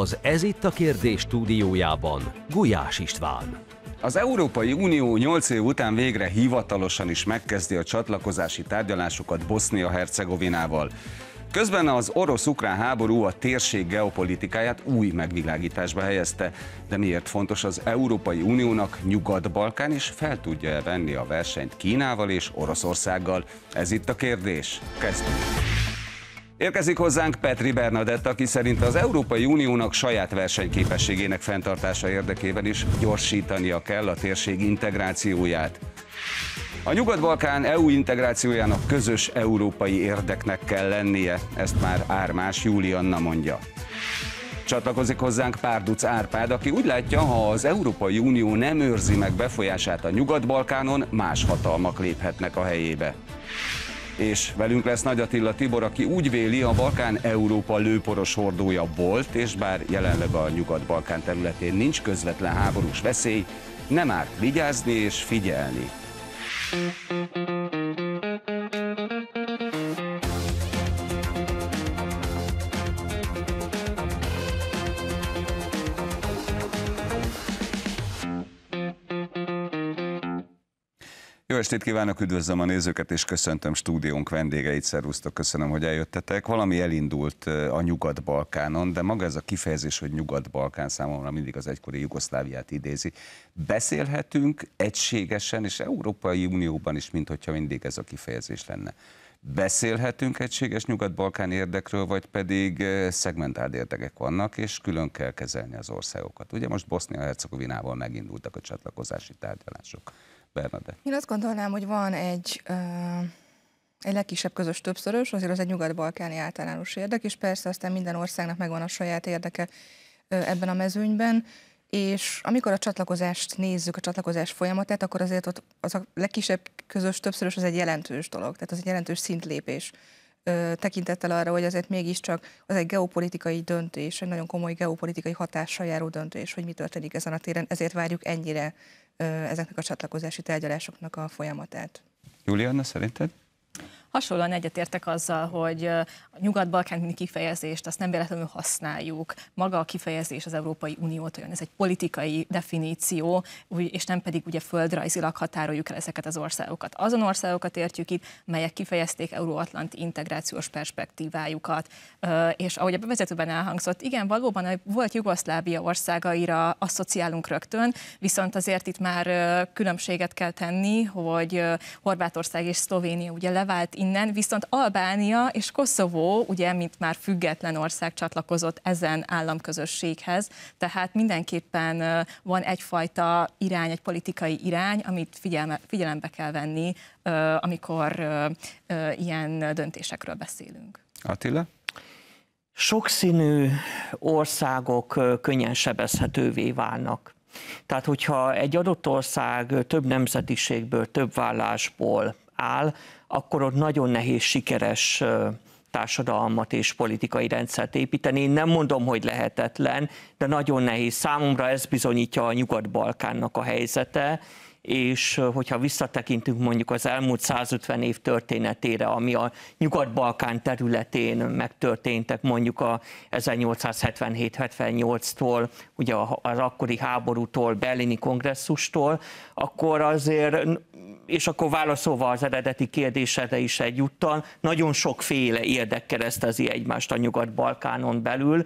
Az Ez itt a kérdés stúdiójában Gulyás István. Az Európai Unió 8 év után végre hivatalosan is megkezdi a csatlakozási tárgyalásokat Bosznia-Hercegovinával. Közben az orosz-ukrán háború a térség geopolitikáját új megvilágításba helyezte. De miért fontos az Európai Uniónak Nyugat-Balkán, is? fel tudja-e venni a versenyt Kínával és Oroszországgal? Ez itt a kérdés. Kezdjük! Érkezik hozzánk Petri Bernadett, aki szerint az Európai Uniónak saját versenyképességének fenntartása érdekében is gyorsítania kell a térség integrációját. A Nyugat-Balkán EU integrációjának közös európai érdeknek kell lennie, ezt már Ármás Julianna mondja. Csatlakozik hozzánk Párduc Árpád, aki úgy látja, ha az Európai Unió nem őrzi meg befolyását a Nyugat-Balkánon, más hatalmak léphetnek a helyébe és velünk lesz Nagy Attila Tibor, aki úgy véli, a Balkán Európa lőporos hordója volt, és bár jelenleg a Nyugat-Balkán területén nincs közvetlen háborús veszély, nem árt vigyázni és figyelni. Jó estét kívánok, üdvözlöm a nézőket, és köszöntöm stúdiónk vendégeit, szervusztok, köszönöm, hogy eljöttetek. Valami elindult a Nyugat-Balkánon, de maga ez a kifejezés, hogy Nyugat-Balkán számomra mindig az egykori Jugoszláviát idézi. Beszélhetünk egységesen, és Európai Unióban is, mint hogyha mindig ez a kifejezés lenne. Beszélhetünk egységes nyugat-balkán érdekről, vagy pedig szegmentált érdekek vannak, és külön kell kezelni az országokat. Ugye most Bosznia-Hercegovinával megindultak a csatlakozási tárgyalások. Bernadett? Én azt gondolnám, hogy van egy, uh, egy legkisebb közös többszörös, azért az egy nyugat-balkáni általános érdek, és persze aztán minden országnak megvan a saját érdeke ebben a mezőnyben, és amikor a csatlakozást nézzük, a csatlakozás folyamatát, akkor azért ott az a legkisebb közös többszörös az egy jelentős dolog, tehát az egy jelentős szintlépés ö, tekintettel arra, hogy azért mégiscsak az egy geopolitikai döntés, egy nagyon komoly geopolitikai hatással járó döntés, hogy mi történik ezen a téren, ezért várjuk ennyire ezeknek a csatlakozási tárgyalásoknak a folyamatát. Julianna, szerinted? Hasonlóan egyetértek azzal, hogy a Nyugat-Balkán kifejezést azt nem véletlenül használjuk. Maga a kifejezés az Európai uniót, olyan, ez egy politikai definíció, és nem pedig ugye földrajzilag határoljuk el ezeket az országokat. Azon országokat értjük itt, melyek kifejezték euróatlanti integrációs perspektívájukat. És ahogy a bevezetőben elhangzott, igen, valóban volt Jugoszlávia országaira asszociálunk rögtön, viszont azért itt már különbséget kell tenni, hogy Horvátország és Szlovénia ugye levált innen, viszont Albánia és Koszovó, ugye, mint már független ország csatlakozott ezen államközösséghez, tehát mindenképpen van egyfajta irány, egy politikai irány, amit figyelme, figyelembe kell venni, amikor ilyen döntésekről beszélünk. Attila? Sokszínű országok könnyen sebezhetővé válnak. Tehát, hogyha egy adott ország több nemzetiségből, több vállásból áll, akkor ott nagyon nehéz sikeres társadalmat és politikai rendszert építeni. Én nem mondom, hogy lehetetlen, de nagyon nehéz. Számomra ez bizonyítja a Nyugat-Balkánnak a helyzete, és hogyha visszatekintünk mondjuk az elmúlt 150 év történetére, ami a Nyugat-Balkán területén megtörténtek mondjuk a 1877-78-tól, ugye az akkori háborútól, berlini kongresszustól, akkor azért, és akkor válaszolva az eredeti kérdésedre is egyúttal, nagyon sokféle érdek keresztezi egymást a Nyugat-Balkánon belül,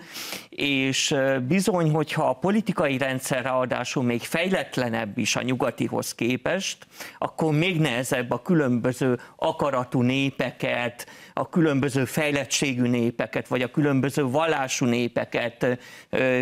és bizony, hogyha a politikai rendszer ráadásul még fejletlenebb is a nyugatihoz Irakhoz képest, akkor még nehezebb a különböző akaratú népeket, a különböző fejlettségű népeket, vagy a különböző vallású népeket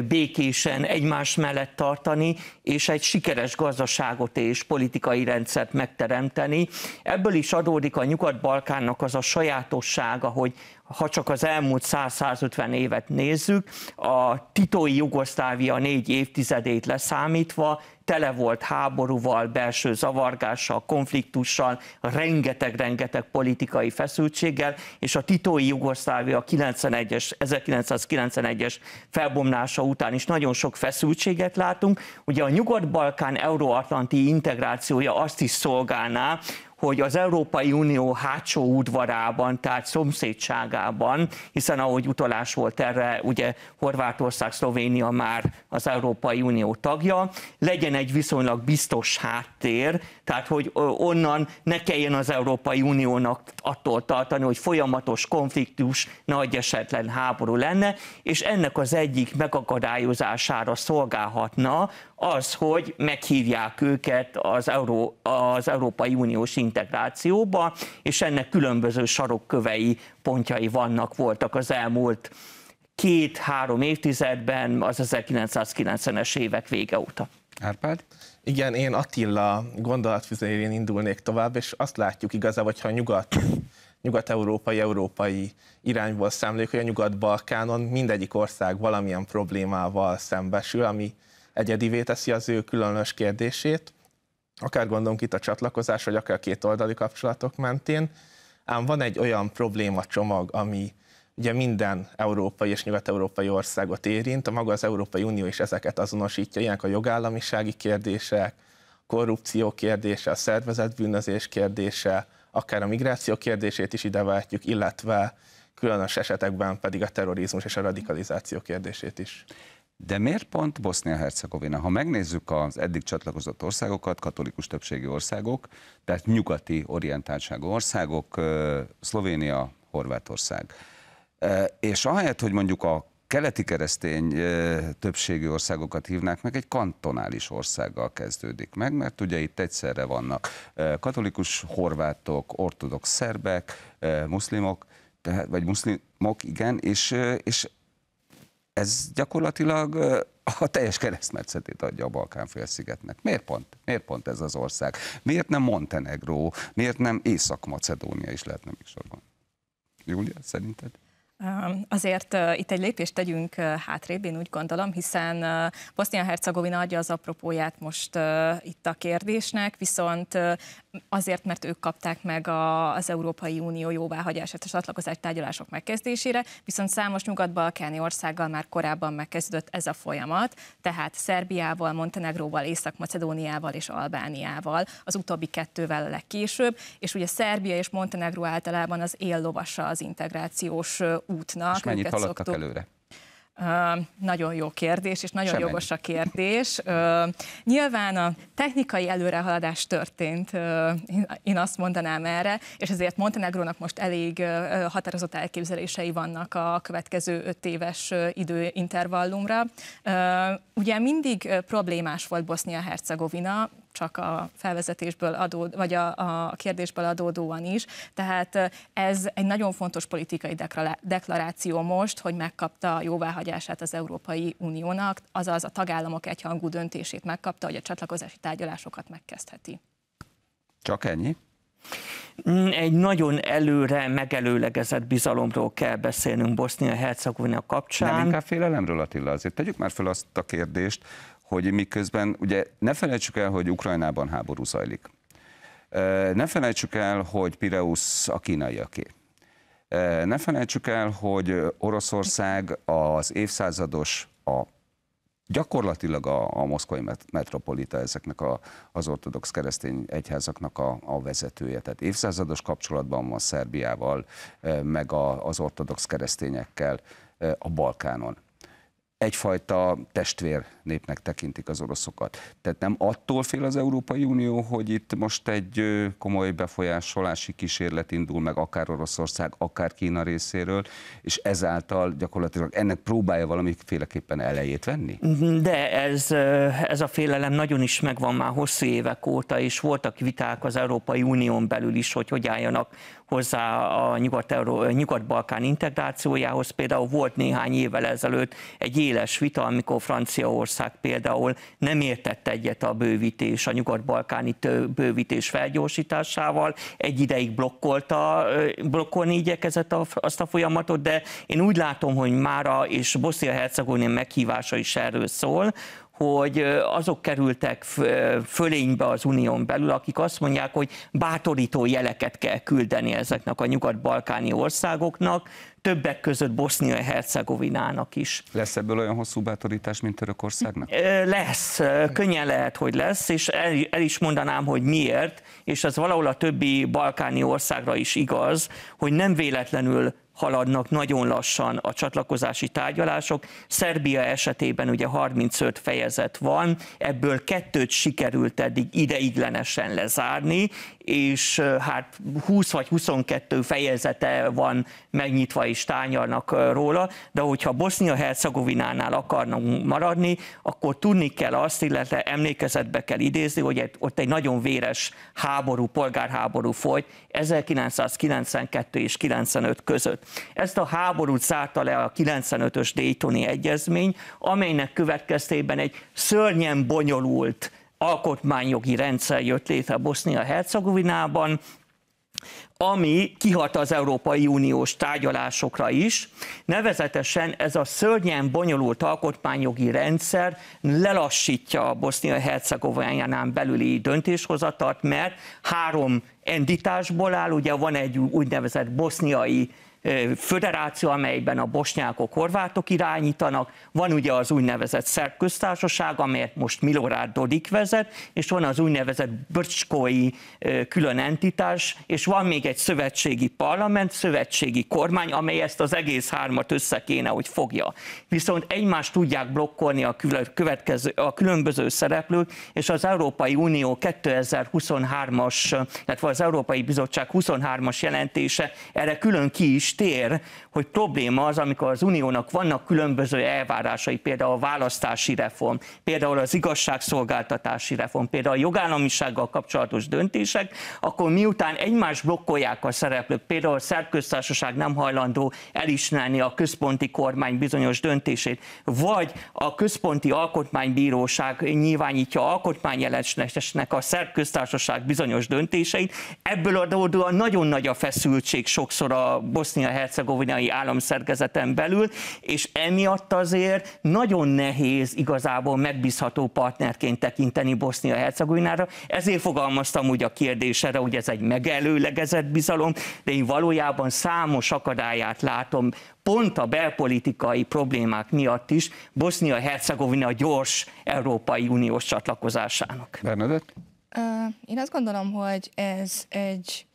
békésen egymás mellett tartani, és egy sikeres gazdaságot és politikai rendszert megteremteni. Ebből is adódik a Nyugat-Balkánnak az a sajátossága, hogy ha csak az elmúlt 100-150 évet nézzük, a titói Jugoszlávia négy évtizedét leszámítva tele volt háborúval, belső zavargással, konfliktussal, rengeteg-rengeteg politikai feszültséggel, és a titói Jugoszlávia 91-es, 1991-es felbomlása után is nagyon sok feszültséget látunk. Ugye a Nyugat-Balkán euróatlanti integrációja azt is szolgálná, hogy az Európai Unió hátsó udvarában, tehát szomszédságában, hiszen ahogy utalás volt erre, ugye Horvátország, Szlovénia már az Európai Unió tagja, legyen egy viszonylag biztos háttér, tehát hogy onnan ne kelljen az Európai Uniónak attól tartani, hogy folyamatos konfliktus, nagy esetlen háború lenne, és ennek az egyik megakadályozására szolgálhatna az, hogy meghívják őket az, Euró, az Európai Uniós integrációba, és ennek különböző sarokkövei, pontjai vannak, voltak az elmúlt két-három évtizedben, az 1990-es évek vége óta. Árpád? Igen, én Attila gondolatfüzelén indulnék tovább, és azt látjuk igazából, hogyha a nyugat, nyugat-európai, európai irányból szemlélünk, hogy a nyugat-balkánon mindegyik ország valamilyen problémával szembesül, ami egyedivé teszi az ő különös kérdését, akár gondolunk itt a csatlakozás, vagy akár két oldali kapcsolatok mentén, ám van egy olyan probléma csomag, ami ugye minden európai és nyugat-európai országot érint, a maga az Európai Unió is ezeket azonosítja, ilyenek a jogállamisági kérdések, korrupció kérdése, a szervezetbűnözés kérdése, akár a migráció kérdését is idevehetjük, illetve különös esetekben pedig a terrorizmus és a radikalizáció kérdését is. De miért pont Bosznia-Hercegovina? Ha megnézzük az eddig csatlakozott országokat, katolikus többségi országok, tehát nyugati orientáltságú országok, Szlovénia, Horvátország. És ahelyett, hogy mondjuk a keleti keresztény többségi országokat hívnák meg, egy kantonális országgal kezdődik meg, mert ugye itt egyszerre vannak katolikus horvátok, ortodox szerbek, muszlimok, tehát, vagy muszlimok, igen, és, és ez gyakorlatilag a teljes keresztmetszetét adja a Balkán-félszigetnek. Miért pont? Miért pont ez az ország? Miért nem Montenegró? Miért nem Észak-Macedónia is lehetne még sorban? Júlia, szerinted? Azért itt egy lépést tegyünk hátrébb, én úgy gondolom, hiszen Bosznia-Hercegovina adja az apropóját most itt a kérdésnek, viszont azért, mert ők kapták meg az Európai Unió jóváhagyását a atlakozás tárgyalások megkezdésére, viszont számos nyugat-balkáni országgal már korábban megkezdődött ez a folyamat, tehát Szerbiával, Montenegróval, Észak-Macedóniával és Albániával, az utóbbi kettővel a legkésőbb, és ugye Szerbia és Montenegró általában az éllovasa az integrációs útnak. És mennyit haladtak szoktuk. előre? Uh, nagyon jó kérdés, és nagyon Semennyi. jogos a kérdés. Uh, nyilván a technikai előrehaladás történt, uh, én azt mondanám erre, és ezért Montenegrónak most elég határozott elképzelései vannak a következő öt éves időintervallumra. Ugye mindig problémás volt Bosznia-Hercegovina, csak a felvezetésből adód, vagy a, a kérdésből adódóan is. Tehát ez egy nagyon fontos politikai deklaráció most, hogy megkapta jóváhagyását az Európai Uniónak, azaz a tagállamok egyhangú döntését megkapta, hogy a csatlakozási tárgyalásokat megkezdheti. Csak ennyi? Mm, egy nagyon előre megelőlegezett bizalomról kell beszélnünk Bosznia-Hercegovina kapcsán. Nem inkább félelemről, Attila, azért tegyük már fel azt a kérdést, hogy miközben, ugye ne felejtsük el, hogy Ukrajnában háború zajlik. Ne felejtsük el, hogy Pireusz a kínaiaké. Ne felejtsük el, hogy Oroszország az évszázados, a, gyakorlatilag a, a moszkvai metropolita ezeknek a, az ortodox keresztény egyházaknak a, a vezetője. Tehát évszázados kapcsolatban van Szerbiával, meg a, az ortodox keresztényekkel a Balkánon egyfajta testvér népnek tekintik az oroszokat. Tehát nem attól fél az Európai Unió, hogy itt most egy komoly befolyásolási kísérlet indul meg akár Oroszország, akár Kína részéről, és ezáltal gyakorlatilag ennek próbálja valamiféleképpen elejét venni? Mhm, de ez, ez a félelem nagyon is megvan már hosszú évek óta, és voltak viták az Európai Unión belül is, hogy hogy álljanak hozzá a Nyugat-Balkán Nyugat integrációjához. Például volt néhány évvel ezelőtt egy éles vita, amikor Franciaország például nem értett egyet a bővítés, a nyugat-balkáni bővítés felgyorsításával, egy ideig blokkolta, blokkolni igyekezett azt a folyamatot, de én úgy látom, hogy mára és Bosznia-Hercegovina meghívása is erről szól, hogy azok kerültek fölénybe az unión belül, akik azt mondják, hogy bátorító jeleket kell küldeni ezeknek a nyugat-balkáni országoknak, többek között Bosznia-Hercegovinának is. Lesz ebből olyan hosszú bátorítás, mint Törökországnak? Lesz, könnyen lehet, hogy lesz, és el, el is mondanám, hogy miért, és ez valahol a többi balkáni országra is igaz, hogy nem véletlenül haladnak nagyon lassan a csatlakozási tárgyalások. Szerbia esetében ugye 35 fejezet van, ebből kettőt sikerült eddig ideiglenesen lezárni, és hát 20 vagy 22 fejezete van megnyitva és tányarnak róla, de hogyha Bosznia-Hercegovinánál akarnak maradni, akkor tudni kell azt, illetve emlékezetbe kell idézni, hogy ott egy nagyon véres háború, polgárháború folyt 1992 és 95 között. Ezt a háborút zárta le a 95-ös Daytoni Egyezmény, amelynek következtében egy szörnyen bonyolult alkotmányjogi rendszer jött létre Bosznia-Hercegovinában, ami kihat az Európai Uniós tárgyalásokra is. Nevezetesen ez a szörnyen bonyolult alkotmányjogi rendszer lelassítja a Bosznia-Hercegovinánál belüli döntéshozatat, mert három entitásból áll, ugye van egy úgynevezett boszniai föderáció, amelyben a bosnyákok, horvátok irányítanak, van ugye az úgynevezett szerb köztársaság, amelyet most Milorad Dodik vezet, és van az úgynevezett brcskói külön entitás, és van még egy szövetségi parlament, szövetségi kormány, amely ezt az egész hármat össze kéne, hogy fogja. Viszont egymást tudják blokkolni a, következő, a különböző szereplők, és az Európai Unió 2023-as, illetve az Európai Bizottság 23-as jelentése erre külön ki is tér, hogy probléma az, amikor az uniónak vannak különböző elvárásai, például a választási reform, például az igazságszolgáltatási reform, például a jogállamisággal kapcsolatos döntések, akkor miután egymás blokkolják a szereplők, például a szerb köztársaság nem hajlandó elismerni a központi kormány bizonyos döntését, vagy a központi alkotmánybíróság nyilvánítja alkotmányjelesnek a szerb köztársaság bizonyos döntéseit, ebből adódóan nagyon nagy a feszültség sokszor a bosznia bosznia-hercegovinai államszerkezeten belül, és emiatt azért nagyon nehéz igazából megbízható partnerként tekinteni Bosznia-Hercegovinára. Ezért fogalmaztam úgy a kérdésre, hogy ez egy megelőlegezett bizalom, de én valójában számos akadályát látom pont a belpolitikai problémák miatt is Bosznia-Hercegovina gyors Európai Uniós csatlakozásának. Bernadett? Én azt gondolom, hogy ez egy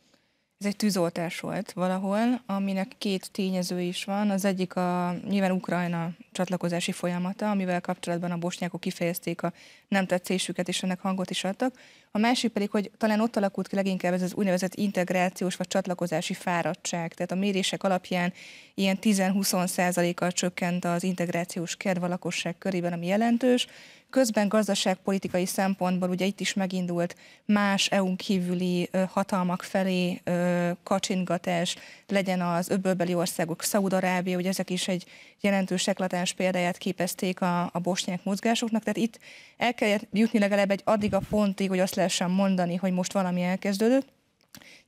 ez egy tűzoltás volt valahol, aminek két tényező is van. Az egyik a nyilván Ukrajna csatlakozási folyamata, amivel kapcsolatban a bosnyákok kifejezték a nem tetszésüket, és ennek hangot is adtak. A másik pedig, hogy talán ott alakult ki leginkább ez az úgynevezett integrációs vagy csatlakozási fáradtság. Tehát a mérések alapján ilyen 10-20 százalékkal csökkent az integrációs kedv a lakosság körében, ami jelentős. Közben gazdaságpolitikai szempontból ugye itt is megindult más EU-n kívüli hatalmak felé kacsingatás, legyen az öbölbeli országok, Szaudarábia, ugye ezek is egy jelentős eklatáns példáját képezték a, a bosnyák mozgásoknak, tehát itt el kell jutni legalább egy addig a pontig, hogy azt lehessen mondani, hogy most valami elkezdődött.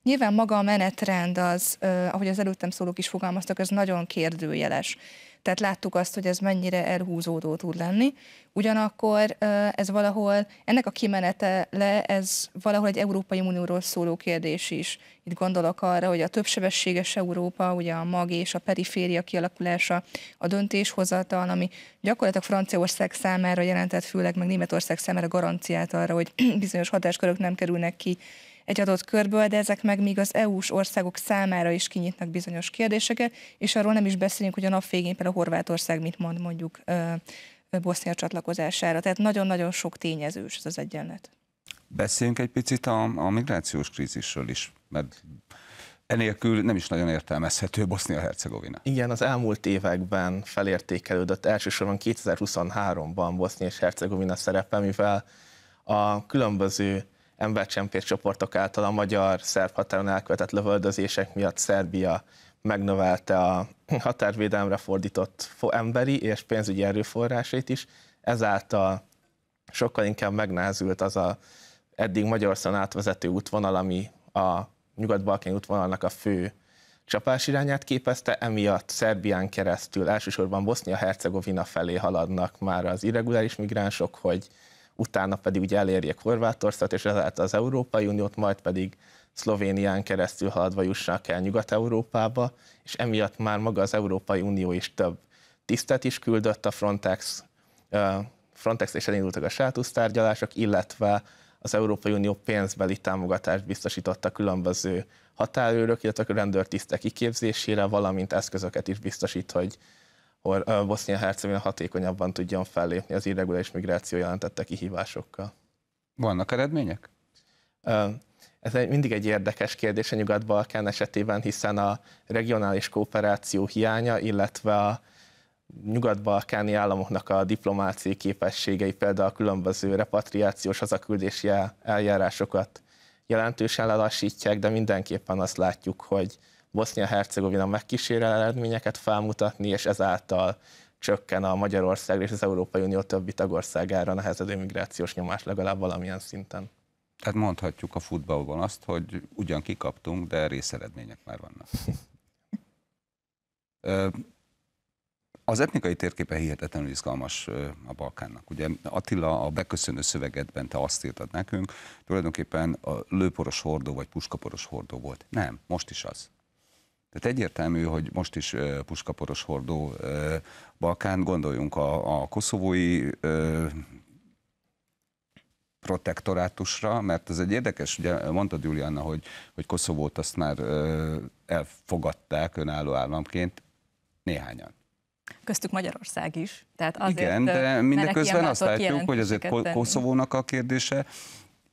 Nyilván maga a menetrend az, ahogy az előttem szólók is fogalmaztak, ez nagyon kérdőjeles. Tehát láttuk azt, hogy ez mennyire elhúzódó tud lenni. Ugyanakkor ez valahol, ennek a kimenete le, ez valahol egy Európai Unióról szóló kérdés is. Itt gondolok arra, hogy a többsebességes Európa, ugye a mag és a periféria kialakulása, a döntéshozatal, ami gyakorlatilag Franciaország számára jelentett, főleg meg Németország számára garanciát arra, hogy bizonyos hatáskörök nem kerülnek ki egy adott körből, de ezek meg még az EU-s országok számára is kinyitnak bizonyos kérdéseket, és arról nem is beszélünk, hogy a nap végén például Horvátország mit mond mondjuk Bosznia csatlakozására. Tehát nagyon-nagyon sok tényezős ez az egyenlet. Beszéljünk egy picit a, a migrációs krízisről is, mert enélkül nem is nagyon értelmezhető Bosznia-Hercegovina. Igen, az elmúlt években felértékelődött elsősorban 2023-ban Bosznia és Hercegovina szerepe, mivel a különböző embercsempész csoportok által a magyar-szerb határon elkövetett lövöldözések miatt Szerbia megnövelte a határvédelemre fordított emberi és pénzügyi erőforrásait is, ezáltal sokkal inkább megnázült az a eddig Magyarországon átvezető útvonal, ami a nyugat-balkáni útvonalnak a fő csapás irányát képezte, emiatt Szerbián keresztül elsősorban Bosznia-Hercegovina felé haladnak már az irreguláris migránsok, hogy utána pedig ugye elérjék Horvátországot, és ezáltal az Európai Uniót, majd pedig Szlovénián keresztül haladva jussanak el Nyugat-Európába, és emiatt már maga az Európai Unió is több tisztet is küldött a Frontex, Frontex és elindultak a sátusztárgyalások, illetve az Európai Unió pénzbeli támogatást biztosította különböző határőrök, illetve a rendőrtisztek kiképzésére, valamint eszközöket is biztosít, hogy Bosznia-Hercegovina hatékonyabban tudjon fellépni az irreguláris migráció jelentette kihívásokkal. Vannak eredmények? Ez mindig egy érdekes kérdés a Nyugat-Balkán esetében, hiszen a regionális kooperáció hiánya, illetve a nyugat-balkáni államoknak a diplomáciai képességei, például a különböző repatriációs hazaküldési eljárásokat jelentősen lelassítják, de mindenképpen azt látjuk, hogy Bosznia-Hercegovina megkísérel eredményeket felmutatni, és ezáltal csökken a Magyarország és az Európai Unió többi tagországára nehezedő migrációs nyomás legalább valamilyen szinten. Tehát mondhatjuk a futballban azt, hogy ugyan kikaptunk, de részeredmények már vannak. Az etnikai térképe hihetetlenül izgalmas a Balkánnak. Ugye Attila a beköszönő szövegedben te azt írtad nekünk, tulajdonképpen a lőporos hordó vagy puskaporos hordó volt. Nem, most is az. Tehát egyértelmű, hogy most is puskaporos hordó Balkán, gondoljunk a, a koszovói protektorátusra, mert ez egy érdekes, ugye mondtad Julianna, hogy, hogy Koszovót azt már elfogadták önálló államként néhányan. Köztük Magyarország is. Tehát azért Igen, de mindeközben azt látjuk, hogy azért Koszovónak a kérdése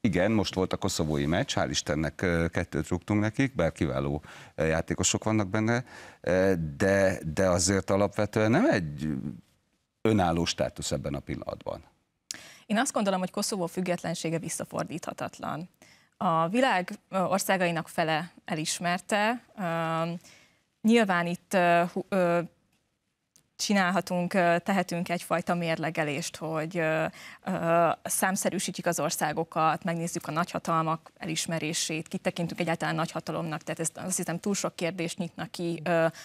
igen, most volt a koszovói meccs, hál' Istennek kettőt rúgtunk nekik, bár kiváló játékosok vannak benne, de, de azért alapvetően nem egy önálló státusz ebben a pillanatban. Én azt gondolom, hogy Koszovó függetlensége visszafordíthatatlan. A világ országainak fele elismerte, Nyilván itt csinálhatunk, tehetünk egyfajta mérlegelést, hogy számszerűsítjük az országokat, megnézzük a nagyhatalmak elismerését, kitekintünk egyáltalán nagyhatalomnak, tehát ezt azt hiszem túl sok kérdést nyitnak ki,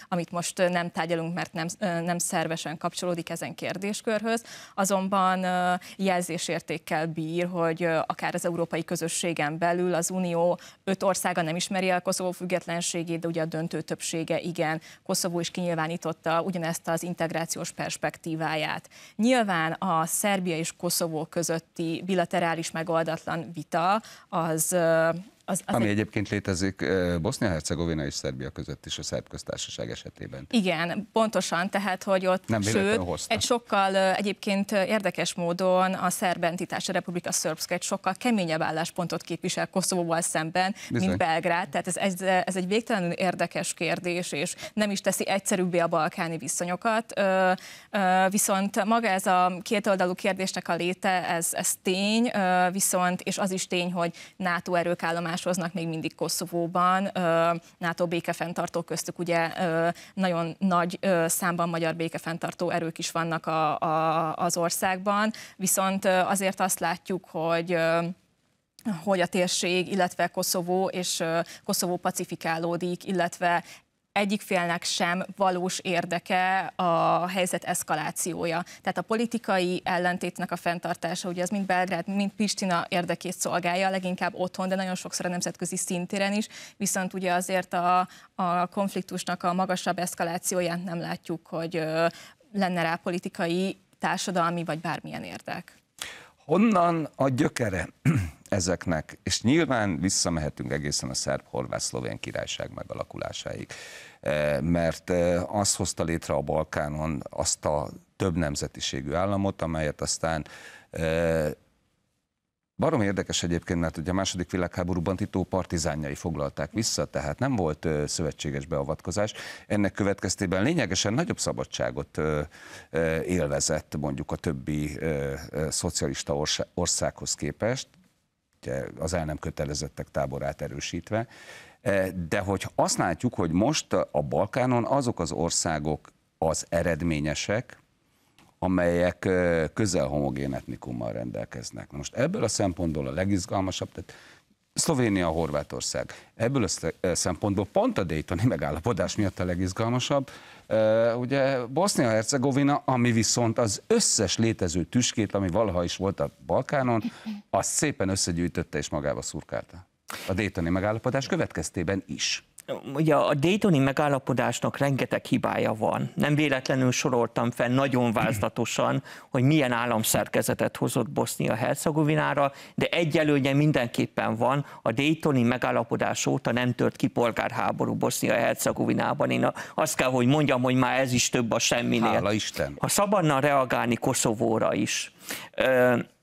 amit most nem tárgyalunk, mert nem, nem szervesen kapcsolódik ezen kérdéskörhöz, azonban jelzésértékkel bír, hogy akár az európai közösségen belül az Unió öt országa nem ismeri el Koszovó függetlenségét, de ugye a döntő többsége igen, Koszovó is kinyilvánította ugyanezt az inter integrációs perspektíváját. Nyilván a Szerbia és Koszovó közötti bilaterális megoldatlan vita az az, az Ami egy... egyébként létezik Bosznia-Hercegovina és Szerbia között is a szerb köztársaság esetében. Igen, pontosan, tehát hogy ott Nem sőt, egy sokkal egyébként érdekes módon a szerb entitás, a Republika Szerbszka egy sokkal keményebb álláspontot képvisel Koszovóval szemben, Bizony. mint Belgrád, tehát ez, ez, ez egy végtelenül érdekes kérdés, és nem is teszi egyszerűbbé a balkáni viszonyokat, viszont maga ez a kétoldalú kérdésnek a léte, ez, ez tény, viszont, és az is tény, hogy NATO erők állomás egymásoznak még mindig Koszovóban. NATO békefenntartó köztük ugye nagyon nagy számban magyar békefenntartó erők is vannak a, a, az országban, viszont azért azt látjuk, hogy hogy a térség, illetve Koszovó és Koszovó pacifikálódik, illetve egyik félnek sem valós érdeke a helyzet eszkalációja. Tehát a politikai ellentétnek a fenntartása, ugye ez mind Belgrád, mind Pristina érdekét szolgálja, leginkább otthon, de nagyon sokszor a nemzetközi szintéren is, viszont ugye azért a, a konfliktusnak a magasabb eszkalációját nem látjuk, hogy lenne rá politikai, társadalmi vagy bármilyen érdek honnan a gyökere ezeknek, és nyilván visszamehetünk egészen a szerb-horvát-szlovén királyság megalakulásáig, e, mert e, az hozta létre a Balkánon azt a több nemzetiségű államot, amelyet aztán e, Barom érdekes egyébként, mert ugye a második világháborúban titó partizánjai foglalták vissza, tehát nem volt ö, szövetséges beavatkozás. Ennek következtében lényegesen nagyobb szabadságot ö, ö, élvezett mondjuk a többi ö, ö, szocialista orsa, országhoz képest, ugye az el nem kötelezettek táborát erősítve. De hogy azt látjuk, hogy most a Balkánon azok az országok az eredményesek, amelyek közel homogén etnikummal rendelkeznek. Na most ebből a szempontból a legizgalmasabb, tehát Szlovénia, Horvátország. Ebből a szempontból pont a Daytoni megállapodás miatt a legizgalmasabb. Ugye Bosznia-Hercegovina, ami viszont az összes létező tüskét, ami valaha is volt a Balkánon, azt szépen összegyűjtötte és magába szurkálta. A Daytoni megállapodás következtében is ugye a Daytoni megállapodásnak rengeteg hibája van. Nem véletlenül soroltam fel nagyon vázlatosan, hogy milyen államszerkezetet hozott Bosznia-Hercegovinára, de egy mindenképpen van, a Daytoni megállapodás óta nem tört ki polgárháború Bosznia-Hercegovinában. Én azt kell, hogy mondjam, hogy már ez is több a semminél. Hála Isten. Ha szabadna reagálni Koszovóra is,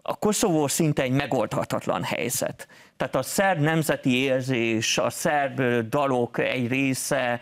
a Koszovó szinte egy megoldhatatlan helyzet. Tehát a szerb nemzeti érzés, a szerb dalok egy része,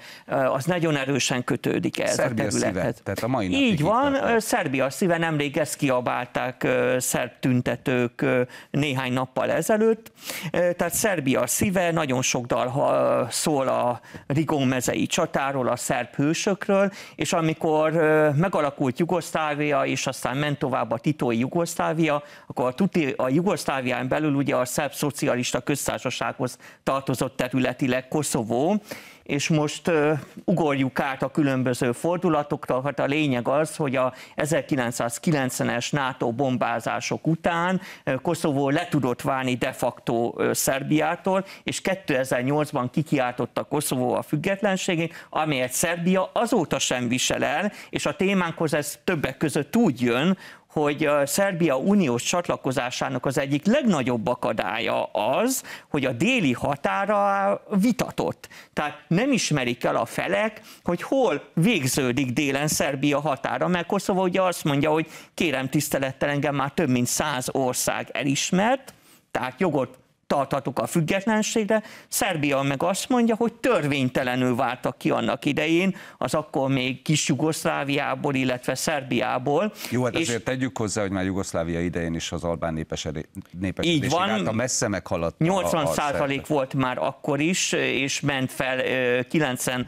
az nagyon erősen kötődik ez Szerbia a területhez. Szíve, tehát a mai Így van, itt Szerbia szíve, nemrég ezt kiabálták szerb tüntetők néhány nappal ezelőtt. Tehát Szerbia szíve, nagyon sok dal szól a Rigón mezei csatáról, a szerb hősökről, és amikor megalakult Jugoszlávia, és aztán ment tovább a titói Jugoszlávia, akkor a, tuti, a Jugoszlávián belül ugye a szerb szocialista kommunista köztársasághoz tartozott területileg Koszovó, és most uh, ugorjuk át a különböző fordulatokra, hát a lényeg az, hogy a 1990-es NATO bombázások után Koszovó le tudott válni de facto Szerbiától, és 2008-ban kikiáltotta Koszovó a függetlenségét, amelyet Szerbia azóta sem visel el, és a témánkhoz ez többek között úgy jön, hogy a Szerbia uniós csatlakozásának az egyik legnagyobb akadálya az, hogy a déli határa vitatott. Tehát nem ismerik el a felek, hogy hol végződik délen Szerbia határa, mert Koszova ugye azt mondja, hogy kérem tisztelettel engem már több mint száz ország elismert, tehát jogot tartatok a függetlenségre, Szerbia meg azt mondja, hogy törvénytelenül váltak ki annak idején, az akkor még kis Jugoszláviából, illetve Szerbiából. Jó, hát és... azért tegyük hozzá, hogy már Jugoszlávia idején is az albán népesedés, Így van, a messze meghaladt. 80 a, a százalék volt már akkor is, és ment fel 90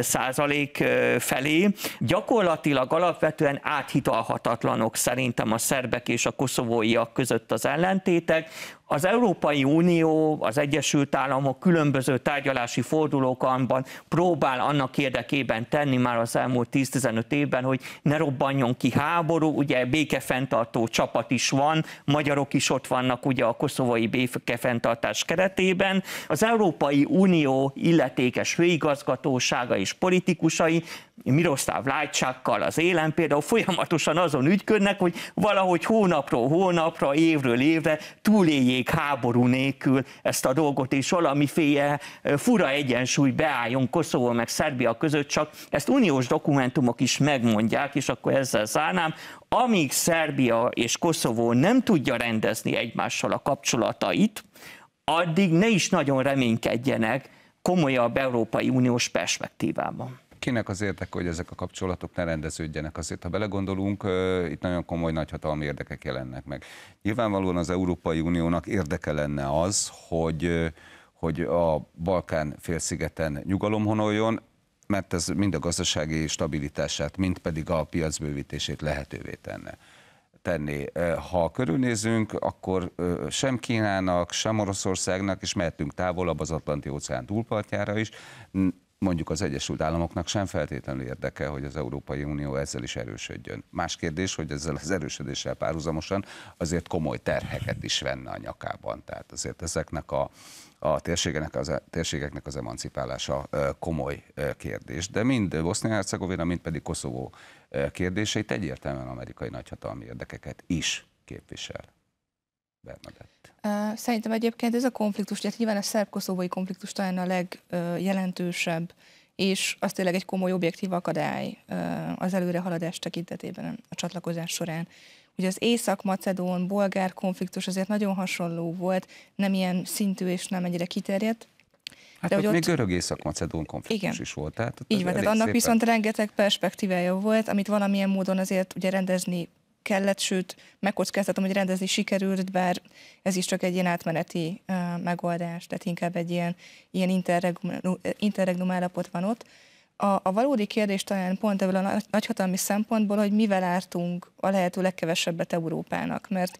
százalék felé. Gyakorlatilag alapvetően áthitalhatatlanok szerintem a szerbek és a koszovóiak között az ellentétek, az Európai Unió, az Egyesült Államok különböző tárgyalási fordulókban próbál annak érdekében tenni már az elmúlt 10-15 évben, hogy ne robbanjon ki háború, ugye békefenntartó csapat is van, magyarok is ott vannak ugye a koszovai békefenntartás keretében. Az Európai Unió illetékes főigazgatósága és politikusai Miroszláv Lájcsákkal az élen például folyamatosan azon ügyködnek, hogy valahogy hónapról hónapra, évről évre túléljék tudnék háború nélkül ezt a dolgot, és valamiféle fura egyensúly beálljon Koszovó meg Szerbia között, csak ezt uniós dokumentumok is megmondják, és akkor ezzel zárnám, amíg Szerbia és Koszovó nem tudja rendezni egymással a kapcsolatait, addig ne is nagyon reménykedjenek komolyabb Európai Uniós perspektívában kinek az érdeke, hogy ezek a kapcsolatok ne rendeződjenek? Azért, ha belegondolunk, itt nagyon komoly nagyhatalmi érdekek jelennek meg. Nyilvánvalóan az Európai Uniónak érdeke lenne az, hogy, hogy a Balkán félszigeten nyugalom honoljon, mert ez mind a gazdasági stabilitását, mind pedig a piacbővítését lehetővé tenne tenni. Ha körülnézünk, akkor sem Kínának, sem Oroszországnak, és mehetünk távolabb az Atlanti óceán túlpartjára is, mondjuk az Egyesült Államoknak sem feltétlenül érdeke, hogy az Európai Unió ezzel is erősödjön. Más kérdés, hogy ezzel az erősödéssel párhuzamosan azért komoly terheket is venne a nyakában. Tehát azért ezeknek a, a térségeknek az, a e, térségeknek az emancipálása komoly kérdés. De mind Bosznia-Hercegovina, mind pedig Koszovó kérdéseit egyértelműen amerikai nagyhatalmi érdekeket is képvisel. Bernadett. Szerintem egyébként ez a konfliktus, tehát nyilván a szerb-koszovói konfliktus talán a legjelentősebb, és az tényleg egy komoly objektív akadály az előrehaladás tekintetében a csatlakozás során. Ugye az észak-macedón, bolgár konfliktus azért nagyon hasonló volt, nem ilyen szintű és nem ennyire kiterjedt, Hát de ott, ott még görög észak-macedón konfliktus igen. is volt. Tehát Így van, tehát annak szépen... viszont rengeteg perspektívája volt, amit valamilyen módon azért ugye rendezni kellett, sőt, megkockáztatom, hogy rendezni sikerült, bár ez is csak egy ilyen átmeneti uh, megoldás, tehát inkább egy ilyen, ilyen interregnum, interregnum állapot van ott. A, a valódi kérdés talán pont ebből a nagyhatalmi szempontból, hogy mivel ártunk a lehető legkevesebbet Európának, mert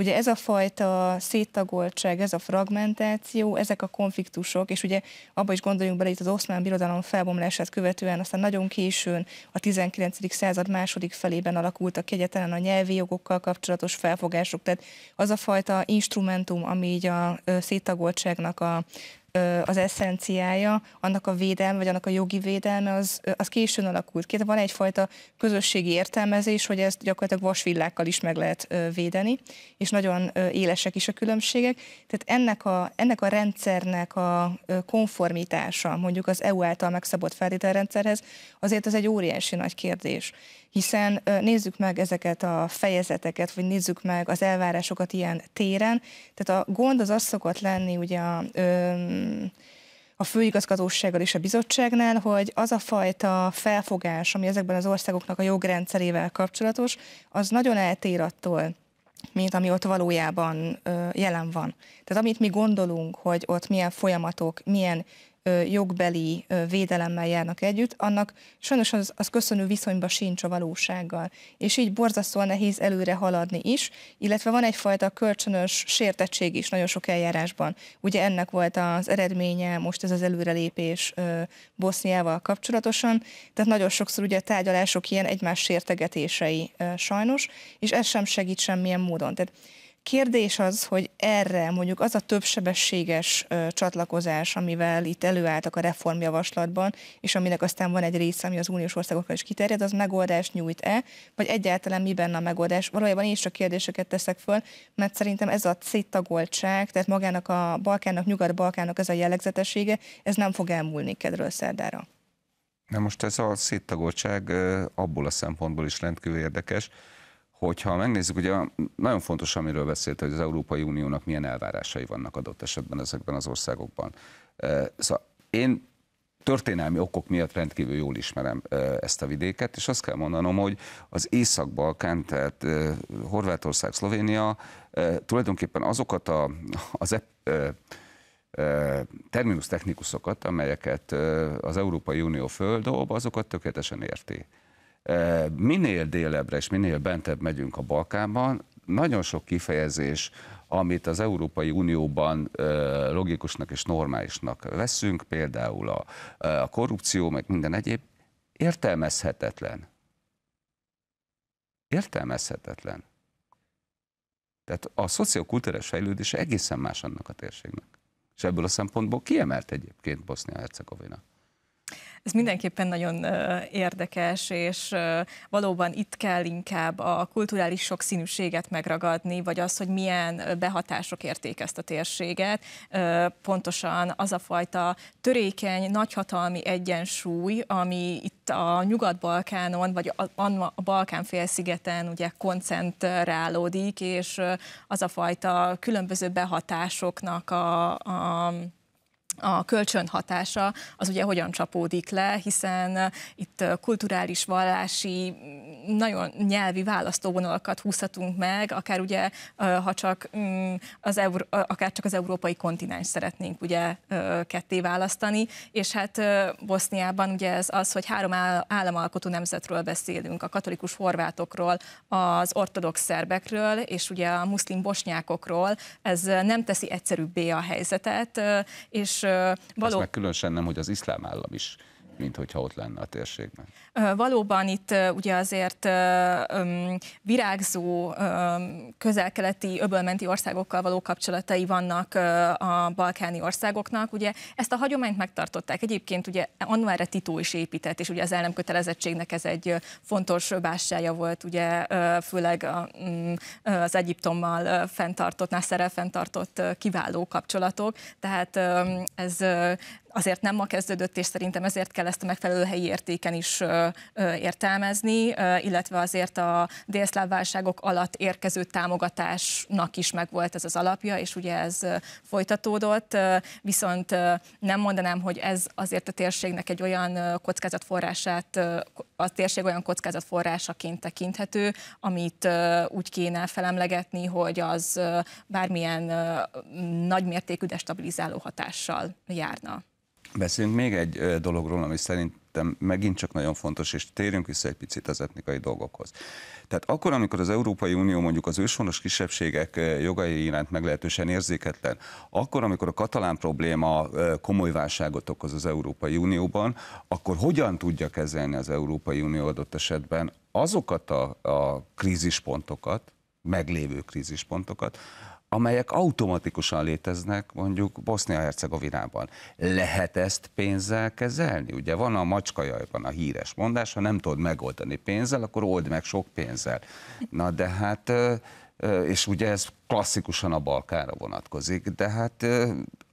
Ugye ez a fajta széttagoltság, ez a fragmentáció, ezek a konfliktusok, és ugye abba is gondoljunk bele itt az oszmán birodalom felbomlását követően, aztán nagyon későn a 19. század második felében alakultak ki egyetlen a nyelvi jogokkal kapcsolatos felfogások, tehát az a fajta instrumentum, ami így a széttagoltságnak a az eszenciája, annak a védelme, vagy annak a jogi védelme, az, az későn alakult ki. Van egyfajta közösségi értelmezés, hogy ezt gyakorlatilag vasvillákkal is meg lehet védeni, és nagyon élesek is a különbségek. Tehát ennek a, ennek a rendszernek a konformitása mondjuk az EU által megszabott feltételrendszerhez, azért ez egy óriási nagy kérdés hiszen nézzük meg ezeket a fejezeteket, vagy nézzük meg az elvárásokat ilyen téren. Tehát a gond az az szokott lenni ugye a, a főigazgatósággal és a bizottságnál, hogy az a fajta felfogás, ami ezekben az országoknak a jogrendszerével kapcsolatos, az nagyon eltér attól, mint ami ott valójában jelen van. Tehát amit mi gondolunk, hogy ott milyen folyamatok, milyen jogbeli védelemmel járnak együtt, annak sajnos az, az köszönő viszonyba sincs a valósággal. És így borzasztóan nehéz előre haladni is, illetve van egyfajta kölcsönös sértettség is nagyon sok eljárásban. Ugye ennek volt az eredménye most ez az előrelépés Boszniával kapcsolatosan, tehát nagyon sokszor ugye a tárgyalások ilyen egymás sértegetései sajnos, és ez sem segít semmilyen módon. Tehát Kérdés az, hogy erre mondjuk az a többsebességes csatlakozás, amivel itt előálltak a reformjavaslatban, és aminek aztán van egy része, ami az uniós országokra is kiterjed, az megoldást nyújt-e, vagy egyáltalán mi benne a megoldás? Valójában én is csak kérdéseket teszek föl, mert szerintem ez a széttagoltság, tehát magának a Balkánnak, Nyugat-Balkánnak ez a jellegzetessége, ez nem fog elmúlni kedről szerdára. Na most ez a széttagoltság abból a szempontból is rendkívül érdekes, hogyha megnézzük, ugye nagyon fontos, amiről beszélt, hogy az Európai Uniónak milyen elvárásai vannak adott esetben ezekben az országokban. Szóval én történelmi okok miatt rendkívül jól ismerem ezt a vidéket, és azt kell mondanom, hogy az Észak-Balkán, tehát Horvátország, Szlovénia tulajdonképpen azokat a, az e, e, terminus technikusokat, amelyeket az Európai Unió földob, azokat tökéletesen érti. Minél délebbre és minél bentebb megyünk a Balkánban, nagyon sok kifejezés, amit az Európai Unióban logikusnak és normálisnak veszünk, például a, a korrupció, meg minden egyéb, értelmezhetetlen. Értelmezhetetlen. Tehát a szociokulturális fejlődése egészen más annak a térségnek. És ebből a szempontból kiemelt egyébként Bosznia-Hercegovina. Ez mindenképpen nagyon érdekes, és valóban itt kell inkább a kulturális sokszínűséget megragadni, vagy az, hogy milyen behatások érték ezt a térséget. Pontosan az a fajta törékeny, nagyhatalmi egyensúly, ami itt a Nyugat-Balkánon, vagy a Balkán-félszigeten ugye koncentrálódik, és az a fajta különböző behatásoknak a, a a kölcsön hatása az ugye hogyan csapódik le, hiszen uh, itt uh, kulturális, vallási, mm, nagyon nyelvi választóvonalakat húzhatunk meg, akár ugye, uh, ha csak mm, az, Euró- akár csak az európai kontinens szeretnénk ugye ketté választani, és hát Boszniában ugye ez az, hogy három államalkotó nemzetről beszélünk, a katolikus horvátokról, az ortodox szerbekről, és ugye a muszlim bosnyákokról, ez nem teszi egyszerűbbé a helyzetet, és valóban. meg különösen nem, hogy az iszlám állam is mint hogyha ott lenne a térségben. Valóban itt ugye azért virágzó közelkeleti öbölmenti országokkal való kapcsolatai vannak a balkáni országoknak. Ugye ezt a hagyományt megtartották. Egyébként ugye annuára erre Tito is épített, és ugye az ellenkötelezettségnek ez egy fontos bássája volt, ugye főleg mm, az Egyiptommal fenntartott, Nászerrel fenntartott kiváló kapcsolatok. Tehát ez azért nem ma kezdődött, és szerintem ezért kell ezt a megfelelő helyi értéken is értelmezni, illetve azért a délszláv válságok alatt érkező támogatásnak is megvolt ez az alapja, és ugye ez folytatódott, viszont nem mondanám, hogy ez azért a térségnek egy olyan kockázatforrását, a térség olyan kockázatforrásaként tekinthető, amit úgy kéne felemlegetni, hogy az bármilyen nagymértékű destabilizáló hatással járna. Beszéljünk még egy dologról, ami szerintem megint csak nagyon fontos, és térjünk vissza egy picit az etnikai dolgokhoz. Tehát akkor, amikor az Európai Unió mondjuk az őshonos kisebbségek jogai iránt meglehetősen érzéketlen, akkor, amikor a katalán probléma komoly válságot okoz az Európai Unióban, akkor hogyan tudja kezelni az Európai Unió adott esetben azokat a, a krízispontokat, meglévő krízispontokat, amelyek automatikusan léteznek mondjuk Bosznia-Hercegovinában. Lehet ezt pénzzel kezelni? Ugye van a macskajajban a híres mondás, ha nem tudod megoldani pénzzel, akkor old meg sok pénzzel. Na de hát, és ugye ez klasszikusan a Balkára vonatkozik, de hát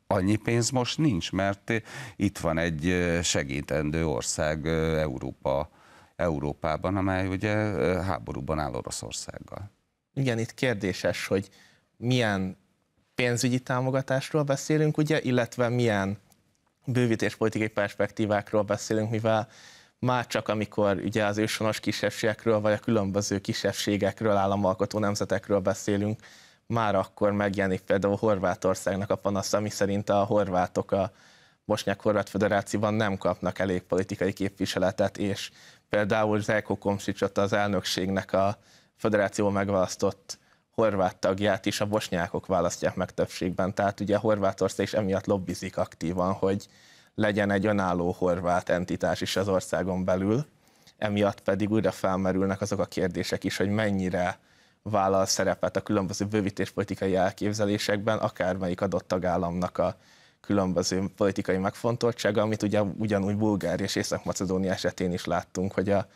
annyi pénz most nincs, mert itt van egy segítendő ország Európa, Európában, amely ugye háborúban áll Oroszországgal. Igen, itt kérdéses, hogy milyen pénzügyi támogatásról beszélünk, ugye, illetve milyen bővítéspolitikai perspektívákról beszélünk, mivel már csak amikor ugye az őshonos kisebbségekről, vagy a különböző kisebbségekről, államalkotó nemzetekről beszélünk, már akkor megjelenik például Horvátországnak a panasz, ami szerint a horvátok a Bosnyák-Horvát Föderációban nem kapnak elég politikai képviseletet, és például Zelko Komsicsot az elnökségnek a föderáció megválasztott horvát tagját is a bosnyákok választják meg többségben. Tehát ugye Horvátország is emiatt lobbizik aktívan, hogy legyen egy önálló horvát entitás is az országon belül. Emiatt pedig újra felmerülnek azok a kérdések is, hogy mennyire vállal szerepet a különböző bővítéspolitikai elképzelésekben, akármelyik adott tagállamnak a különböző politikai megfontoltsága, amit ugye ugyanúgy Bulgária és Észak-Macedónia esetén is láttunk, hogy a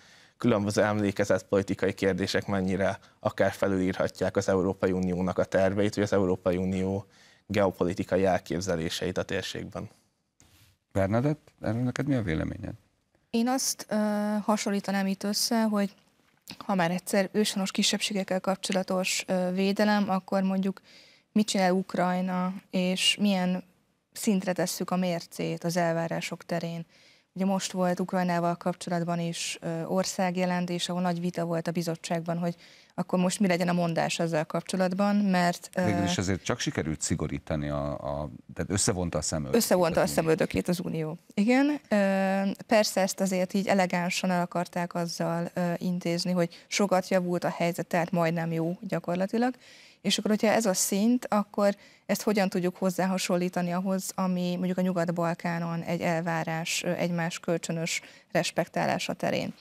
különböző emlékezett politikai kérdések mennyire akár felülírhatják az Európai Uniónak a terveit, vagy az Európai Unió geopolitikai elképzeléseit a térségben. Bernadett, erről neked mi a véleményed? Én azt uh, hasonlítanám itt össze, hogy ha már egyszer őshonos kisebbségekkel kapcsolatos uh, védelem, akkor mondjuk mit csinál Ukrajna, és milyen szintre tesszük a mércét az elvárások terén. Ugye most volt Ukrajnával kapcsolatban is országjelentés, ahol nagy vita volt a bizottságban, hogy akkor most mi legyen a mondás ezzel kapcsolatban, mert... Végül is azért csak sikerült szigorítani, a, a, tehát összevonta a szemöldökét. Összevonta a szemöldökét az Unió. Igen, persze ezt azért így elegánsan el akarták azzal intézni, hogy sokat javult a helyzet, tehát majdnem jó gyakorlatilag, és akkor, hogyha ez a szint, akkor ezt hogyan tudjuk hozzáhasonlítani ahhoz, ami mondjuk a Nyugat-Balkánon egy elvárás, egymás kölcsönös respektálása terén.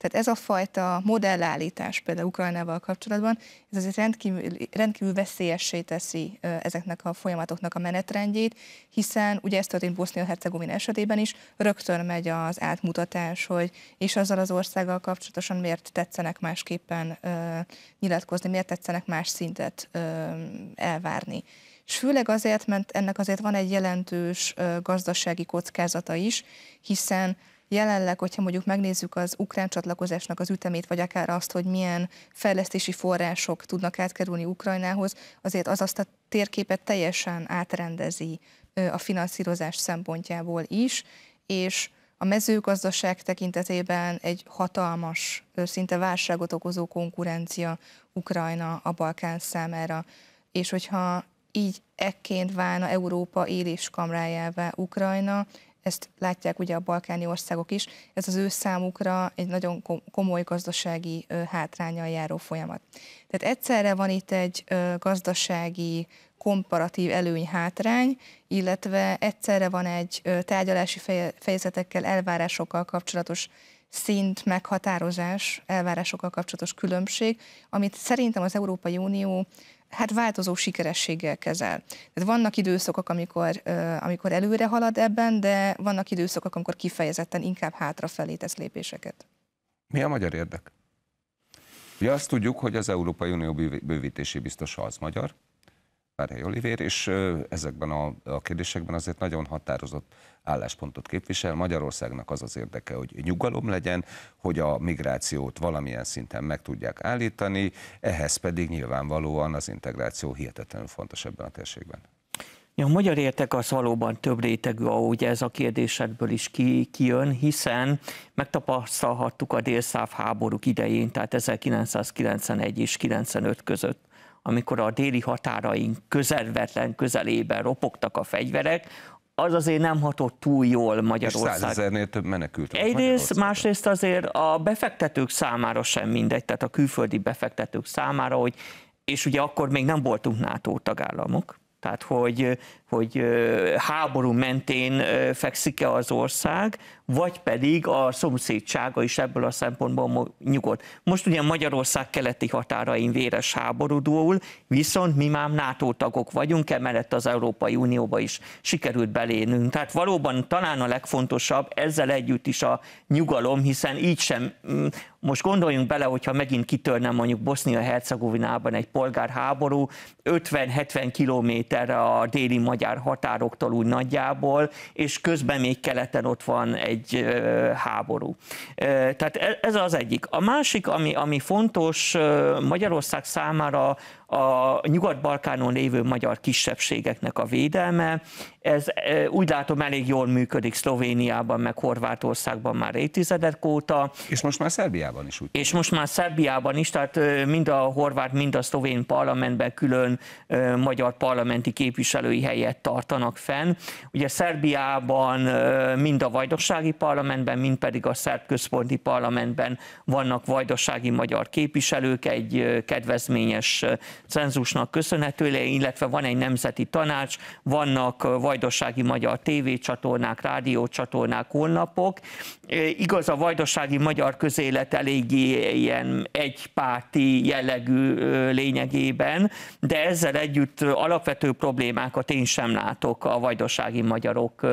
Tehát ez a fajta modellállítás például Ukrajnával kapcsolatban, ez azért rendkívül, rendkívül veszélyessé teszi ezeknek a folyamatoknak a menetrendjét, hiszen ugye ez történt Bosznia-Hercegovina esetében is, rögtön megy az átmutatás, hogy és azzal az országgal kapcsolatosan miért tetszenek másképpen ö, nyilatkozni, miért tetszenek más szintet ö, elvárni. És főleg azért, mert ennek azért van egy jelentős ö, gazdasági kockázata is, hiszen Jelenleg, hogyha mondjuk megnézzük az ukrán csatlakozásnak az ütemét, vagy akár azt, hogy milyen fejlesztési források tudnak átkerülni Ukrajnához, azért az azt a térképet teljesen átrendezi a finanszírozás szempontjából is, és a mezőgazdaság tekintetében egy hatalmas, szinte válságot okozó konkurencia Ukrajna a Balkán számára. És hogyha így ekként válna Európa éléskamrájává Ukrajna, ezt látják ugye a balkáni országok is, ez az ő számukra egy nagyon komoly gazdasági hátrányal járó folyamat. Tehát egyszerre van itt egy gazdasági komparatív előny-hátrány, illetve egyszerre van egy tárgyalási fejezetekkel, elvárásokkal kapcsolatos szint meghatározás, elvárásokkal kapcsolatos különbség, amit szerintem az Európai Unió hát változó sikerességgel kezel. Tehát vannak időszakok, amikor, amikor előre halad ebben, de vannak időszakok, amikor kifejezetten inkább hátrafelé tesz lépéseket. Mi a magyar érdek? Ugye azt tudjuk, hogy az Európai Unió bővítési biztos az magyar, Párhely Olivér, és ezekben a, a kérdésekben azért nagyon határozott álláspontot képvisel. Magyarországnak az az érdeke, hogy nyugalom legyen, hogy a migrációt valamilyen szinten meg tudják állítani, ehhez pedig nyilvánvalóan az integráció hihetetlenül fontos ebben a térségben. a magyar értek az valóban több rétegű, ahogy ez a kérdésekből is ki, kijön, hiszen megtapasztalhattuk a délszáv háborúk idején, tehát 1991 és 95 között amikor a déli határaink közelvetlen közelében ropogtak a fegyverek, az azért nem hatott túl jól Magyarország. És százezernél több menekült. Egyrészt, másrészt azért a befektetők számára sem mindegy, tehát a külföldi befektetők számára, hogy és ugye akkor még nem voltunk NATO tagállamok, tehát hogy, hogy háború mentén fekszik-e az ország, vagy pedig a szomszédsága is ebből a szempontból nyugodt. Most ugye Magyarország keleti határain véres háború dúl, viszont mi már NATO tagok vagyunk, emellett az Európai Unióba is sikerült belénünk. Tehát valóban talán a legfontosabb ezzel együtt is a nyugalom, hiszen így sem, mm, most gondoljunk bele, hogyha megint kitörne mondjuk Bosznia-Hercegovinában egy polgárháború, 50-70 kilométerre a déli magyar határoktól úgy nagyjából, és közben még keleten ott van egy egy háború. Tehát e, ez az egyik. A másik, ami, ami fontos Magyarország számára a Nyugat-Balkánon lévő magyar kisebbségeknek a védelme. Ez e, úgy látom elég jól működik Szlovéniában, meg Horvátországban már évtizedek óta. És most már Szerbiában is úgy. És most már Szerbiában is, tehát mind a horvát, mind a szlovén parlamentben külön magyar parlamenti képviselői helyet tartanak fenn. Ugye Szerbiában mind a vajdossági parlamentben, mind pedig a szerb központi parlamentben vannak vajdossági magyar képviselők, egy kedvezményes cenzusnak köszönhetőleg, illetve van egy nemzeti tanács, vannak vajdossági magyar tévécsatornák, rádiócsatornák, honlapok. Igaz, a vajdossági magyar közélet eléggé ilyen egypárti jellegű lényegében, de ezzel együtt alapvető problémákat én sem látok a vajdossági magyarok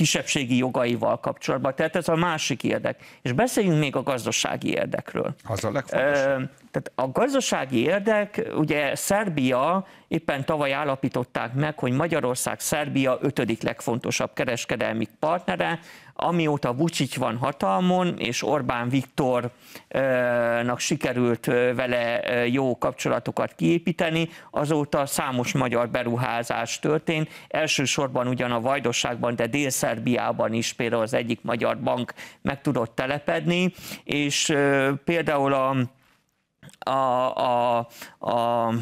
kisebbségi jogaival kapcsolatban. Tehát ez a másik érdek. És beszéljünk még a gazdasági érdekről. Az a legfontosabb. Tehát a gazdasági érdek, ugye Szerbia, éppen tavaly állapították meg, hogy Magyarország Szerbia ötödik legfontosabb kereskedelmi partnere, amióta Vucic van hatalmon, és Orbán Viktornak sikerült vele jó kapcsolatokat kiépíteni, azóta számos magyar beruházás történt, elsősorban ugyan a Vajdosságban, de Dél-Szerbiában is például az egyik magyar bank meg tudott telepedni, és például a a, a, a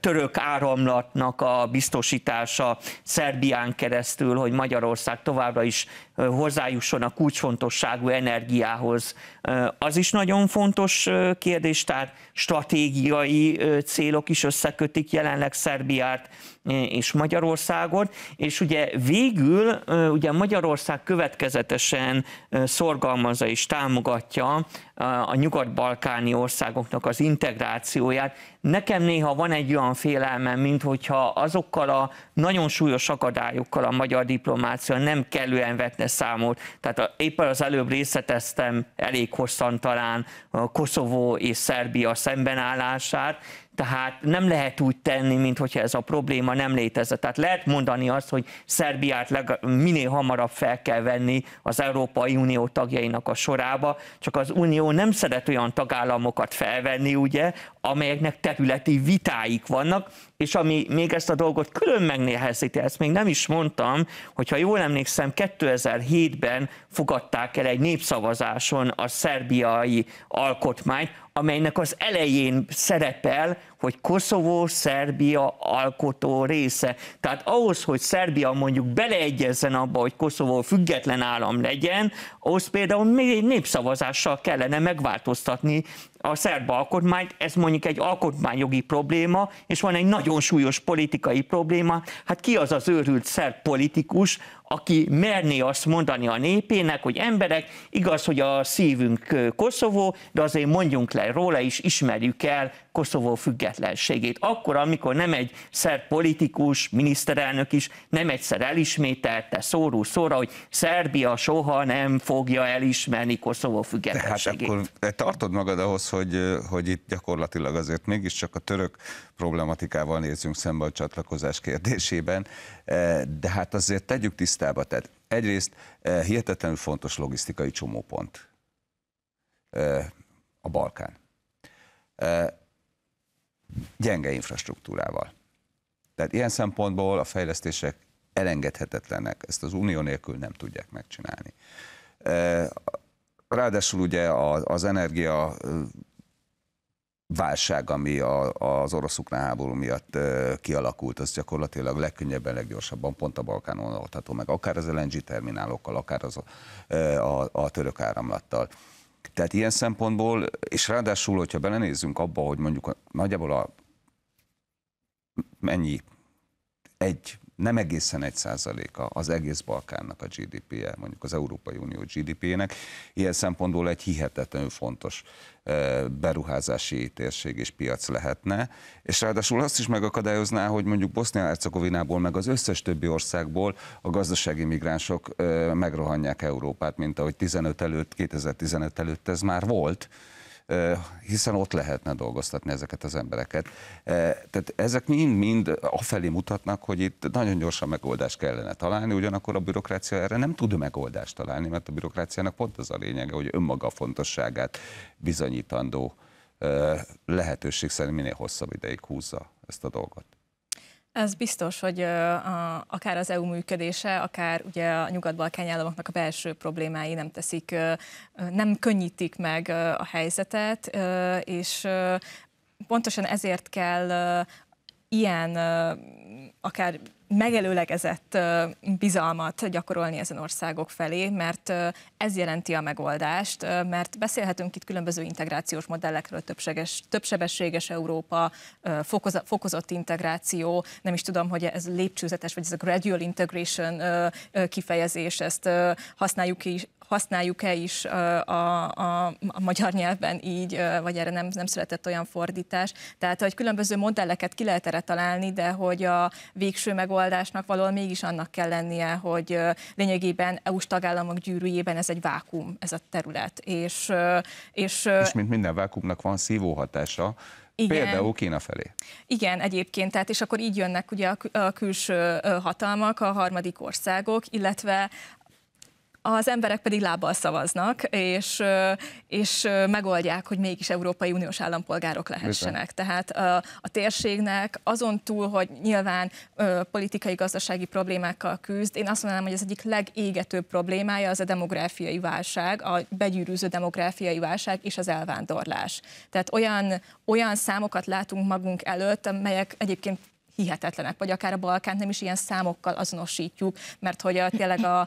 török áramlatnak a biztosítása Szerbián keresztül, hogy Magyarország továbbra is hozzájusson a kulcsfontosságú energiához. Az is nagyon fontos kérdés, tehát stratégiai célok is összekötik jelenleg Szerbiát és Magyarországot, és ugye végül ugye Magyarország következetesen szorgalmazza és támogatja a nyugat-balkáni országoknak migránsoknak az integrációját. Nekem néha van egy olyan félelmem, mint hogyha azokkal a nagyon súlyos akadályokkal a magyar diplomácia nem kellően vetne számot. Tehát a, éppen az előbb részleteztem elég hosszan talán Koszovó és Szerbia szembenállását, tehát nem lehet úgy tenni, mint hogyha ez a probléma nem létezett. Tehát lehet mondani azt, hogy Szerbiát leg, minél hamarabb fel kell venni az Európai Unió tagjainak a sorába, csak az Unió nem szeret olyan tagállamokat felvenni, ugye, amelyeknek területi vitáik vannak, és ami még ezt a dolgot külön megnehezíti, ezt még nem is mondtam, hogyha jól emlékszem, 2007-ben fogadták el egy népszavazáson a szerbiai alkotmányt, amelynek az elején szerepel, hogy Koszovó Szerbia alkotó része. Tehát ahhoz, hogy Szerbia mondjuk beleegyezzen abba, hogy Koszovó független állam legyen, ahhoz például még egy népszavazással kellene megváltoztatni a szerb alkotmányt, ez mondjuk egy alkotmányjogi probléma, és van egy nagyon súlyos politikai probléma, hát ki az az őrült szerb politikus, aki merné azt mondani a népének, hogy emberek, igaz, hogy a szívünk Koszovó, de azért mondjunk le róla is, ismerjük el Koszovó függetlenségét. Akkor, amikor nem egy szerb politikus, miniszterelnök is nem egyszer elismételte szóró szóra, hogy Szerbia soha nem fogja elismerni Koszovó hát függetlenségét. Tehát akkor tartod magad ahhoz, hogy, hogy itt gyakorlatilag azért mégiscsak a török problematikával nézzünk szembe a csatlakozás kérdésében, e, de hát azért tegyük tisztába, tehát egyrészt e, hihetetlenül fontos logisztikai csomópont e, a Balkán. Gyenge infrastruktúrával. Tehát ilyen szempontból a fejlesztések elengedhetetlenek, ezt az unió nélkül nem tudják megcsinálni. Ráadásul ugye az energia válság, ami a, az orosz háború miatt kialakult, az gyakorlatilag legkönnyebben, leggyorsabban pont a Balkánon oldható meg, akár az LNG terminálokkal, akár az, a, a török áramlattal. Tehát ilyen szempontból, és ráadásul, hogyha belenézzünk abba, hogy mondjuk nagyjából a mennyi, egy nem egészen egy százaléka az egész Balkánnak a GDP-je, mondjuk az Európai Unió GDP-nek. Ilyen szempontból egy hihetetlenül fontos beruházási térség és piac lehetne, és ráadásul azt is megakadályozná, hogy mondjuk Bosznia-Hercegovinából, meg az összes többi országból a gazdasági migránsok megrohanják Európát, mint ahogy 15 előtt, 2015 előtt ez már volt, hiszen ott lehetne dolgoztatni ezeket az embereket. Tehát ezek mind-mind afelé mutatnak, hogy itt nagyon gyorsan megoldást kellene találni, ugyanakkor a bürokrácia erre nem tud megoldást találni, mert a bürokráciának pont az a lényege, hogy önmaga fontosságát bizonyítandó lehetőség szerint minél hosszabb ideig húzza ezt a dolgot. Ez biztos, hogy a, akár az EU működése, akár ugye a nyugat-balkány államoknak a belső problémái nem teszik, nem könnyítik meg a helyzetet, és pontosan ezért kell ilyen akár megelőlegezett bizalmat gyakorolni ezen országok felé, mert ez jelenti a megoldást, mert beszélhetünk itt különböző integrációs modellekről, többseges, többsebességes Európa, fokozott integráció, nem is tudom, hogy ez lépcsőzetes, vagy ez a gradual integration kifejezés, ezt használjuk, használjuk-e is a, a, a magyar nyelvben így, vagy erre nem, nem született olyan fordítás. Tehát, hogy különböző modelleket ki lehet erre találni, de hogy a végső megoldásnak valahol mégis annak kell lennie, hogy lényegében EU-s tagállamok gyűrűjében ez egy vákum, ez a terület. És, és, és mint minden vákumnak van szívóhatása, igen. Például Kína felé. Igen, egyébként, tehát és akkor így jönnek ugye a, kül- a külső hatalmak, a harmadik országok, illetve az emberek pedig lábbal szavaznak, és, és megoldják, hogy mégis Európai Uniós állampolgárok lehessenek. Tehát a, a térségnek azon túl, hogy nyilván politikai-gazdasági problémákkal küzd, én azt mondanám, hogy az egyik legégetőbb problémája az a demográfiai válság, a begyűrűző demográfiai válság és az elvándorlás. Tehát olyan, olyan számokat látunk magunk előtt, amelyek egyébként hihetetlenek, vagy akár a Balkánt nem is ilyen számokkal azonosítjuk, mert hogy tényleg a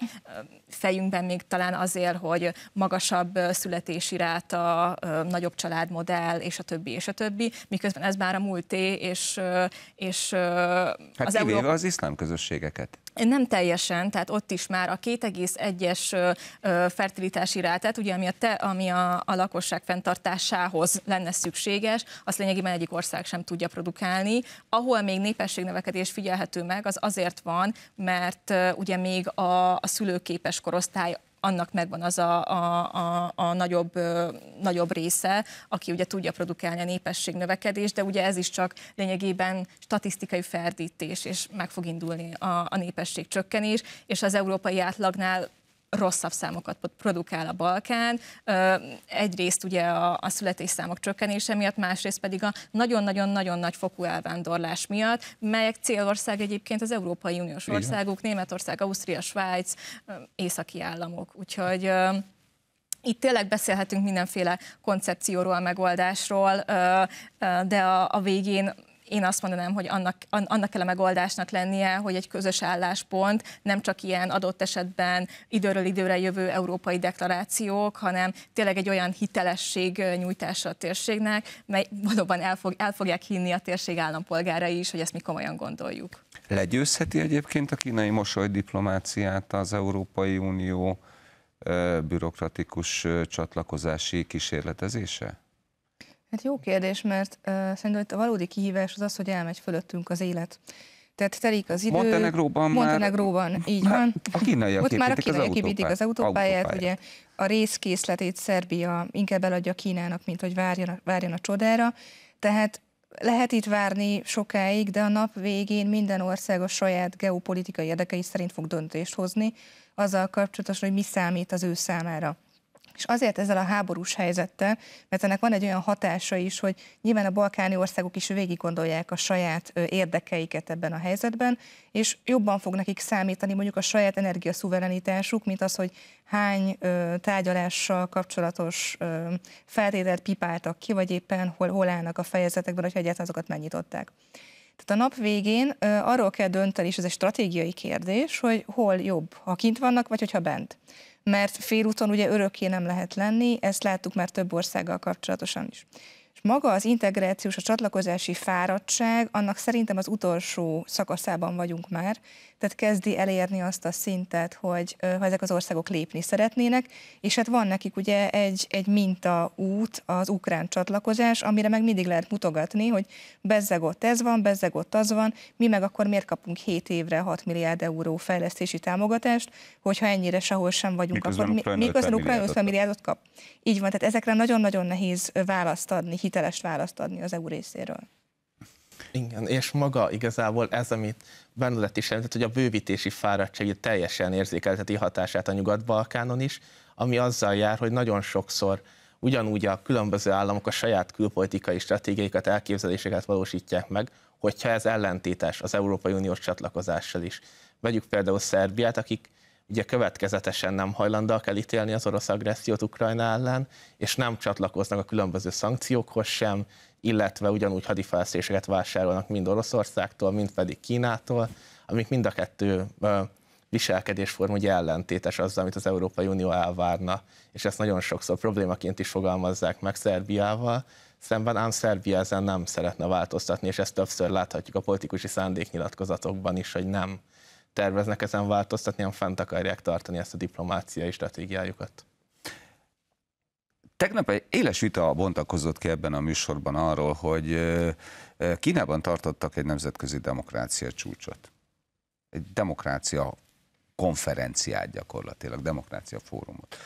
fejünkben még talán azért, hogy magasabb születési ráta, nagyobb családmodell, és a többi, és a többi, miközben ez már a múlté, és, és hát az Európa... az iszlám közösségeket. Nem teljesen, tehát ott is már a 2,1-es fertilitási rátát, ugye ami, a, te, ami a, a lakosság fenntartásához lenne szükséges, azt lényegében egyik ország sem tudja produkálni. Ahol még népességnövekedés figyelhető meg, az azért van, mert ugye még a, a szülőképes korosztály annak megvan az a, a, a, a nagyobb, ö, nagyobb része, aki ugye tudja produkálni a népesség növekedést, de ugye ez is csak lényegében statisztikai ferdítés, és meg fog indulni a, a népesség csökkenés, és az európai átlagnál rosszabb számokat produkál a Balkán. Egyrészt ugye a, a születésszámok csökkenése miatt, másrészt pedig a nagyon-nagyon-nagyon nagy fokú elvándorlás miatt, melyek célország egyébként az Európai Uniós országok, Németország, Ausztria, Svájc, északi államok. Úgyhogy itt tényleg beszélhetünk mindenféle koncepcióról, megoldásról, de a, a végén én azt mondanám, hogy annak, annak kell a megoldásnak lennie, hogy egy közös álláspont, nem csak ilyen adott esetben időről időre jövő európai deklarációk, hanem tényleg egy olyan hitelesség nyújtása a térségnek, mely valóban el, fog, el fogják hinni a térség állampolgára is, hogy ezt mi komolyan gondoljuk. Legyőzheti egyébként a kínai mosolydiplomáciát az Európai Unió bürokratikus csatlakozási kísérletezése? Hát jó kérdés, mert uh, szerintem itt a valódi kihívás az az, hogy elmegy fölöttünk az élet. Tehát telik az idő. Montenegróban, Montenegróban már, így van. A kínaiak Ott már a kínaiak építik az autópályát, autópályát, ugye a részkészletét Szerbia inkább eladja Kínának, mint hogy várjon, várjon a csodára. Tehát lehet itt várni sokáig, de a nap végén minden ország a saját geopolitikai érdekei szerint fog döntést hozni, azzal kapcsolatosan, hogy mi számít az ő számára. És azért ezzel a háborús helyzettel, mert ennek van egy olyan hatása is, hogy nyilván a balkáni országok is végig gondolják a saját érdekeiket ebben a helyzetben, és jobban fog nekik számítani mondjuk a saját energiaszuverenitásuk, mint az, hogy hány ö, tárgyalással kapcsolatos ö, feltételt pipáltak ki, vagy éppen hol, hol állnak a fejezetekben, hogy egyáltalán azokat megnyitották. Tehát a nap végén ö, arról kell dönteni, és ez egy stratégiai kérdés, hogy hol jobb, ha kint vannak, vagy hogyha bent mert félúton ugye örökké nem lehet lenni, ezt láttuk már több országgal kapcsolatosan is. És maga az integrációs, a csatlakozási fáradtság, annak szerintem az utolsó szakaszában vagyunk már, tehát kezdi elérni azt a szintet, hogy ha ezek az országok lépni szeretnének, és hát van nekik ugye egy, egy minta út az ukrán csatlakozás, amire meg mindig lehet mutogatni, hogy bezzeg ott ez van, bezzeg ott az van, mi meg akkor miért kapunk 7 évre 6 milliárd euró fejlesztési támogatást, hogyha ennyire sehol sem vagyunk, miközben akkor miközben ukrán 50 milliárdot kap. Így van, tehát ezekre nagyon-nagyon nehéz választ adni, hiteles választ adni az EU részéről. Igen, és maga igazából ez, amit Bernadett is említett, hogy a bővítési fáradtság teljesen érzékelteti hatását a Nyugat-Balkánon is, ami azzal jár, hogy nagyon sokszor ugyanúgy a különböző államok a saját külpolitikai stratégiaikat, elképzeléseket valósítják meg, hogyha ez ellentétes az Európai Uniós csatlakozással is. Vegyük például Szerbiát, akik ugye következetesen nem hajlandóak elítélni az orosz agressziót Ukrajna ellen, és nem csatlakoznak a különböző szankciókhoz sem, illetve ugyanúgy hadifelszéseket vásárolnak mind Oroszországtól, mind pedig Kínától, amik mind a kettő viselkedésform ugye ellentétes azzal, amit az Európai Unió elvárna, és ezt nagyon sokszor problémaként is fogalmazzák meg Szerbiával, szemben ám Szerbia ezen nem szeretne változtatni, és ezt többször láthatjuk a politikusi szándéknyilatkozatokban is, hogy nem terveznek ezen változtatni, hanem fent akarják tartani ezt a diplomáciai stratégiájukat. Tegnap egy éles vita bontakozott ki ebben a műsorban arról, hogy Kínában tartottak egy nemzetközi demokrácia csúcsot. Egy demokrácia konferenciát gyakorlatilag, demokrácia fórumot.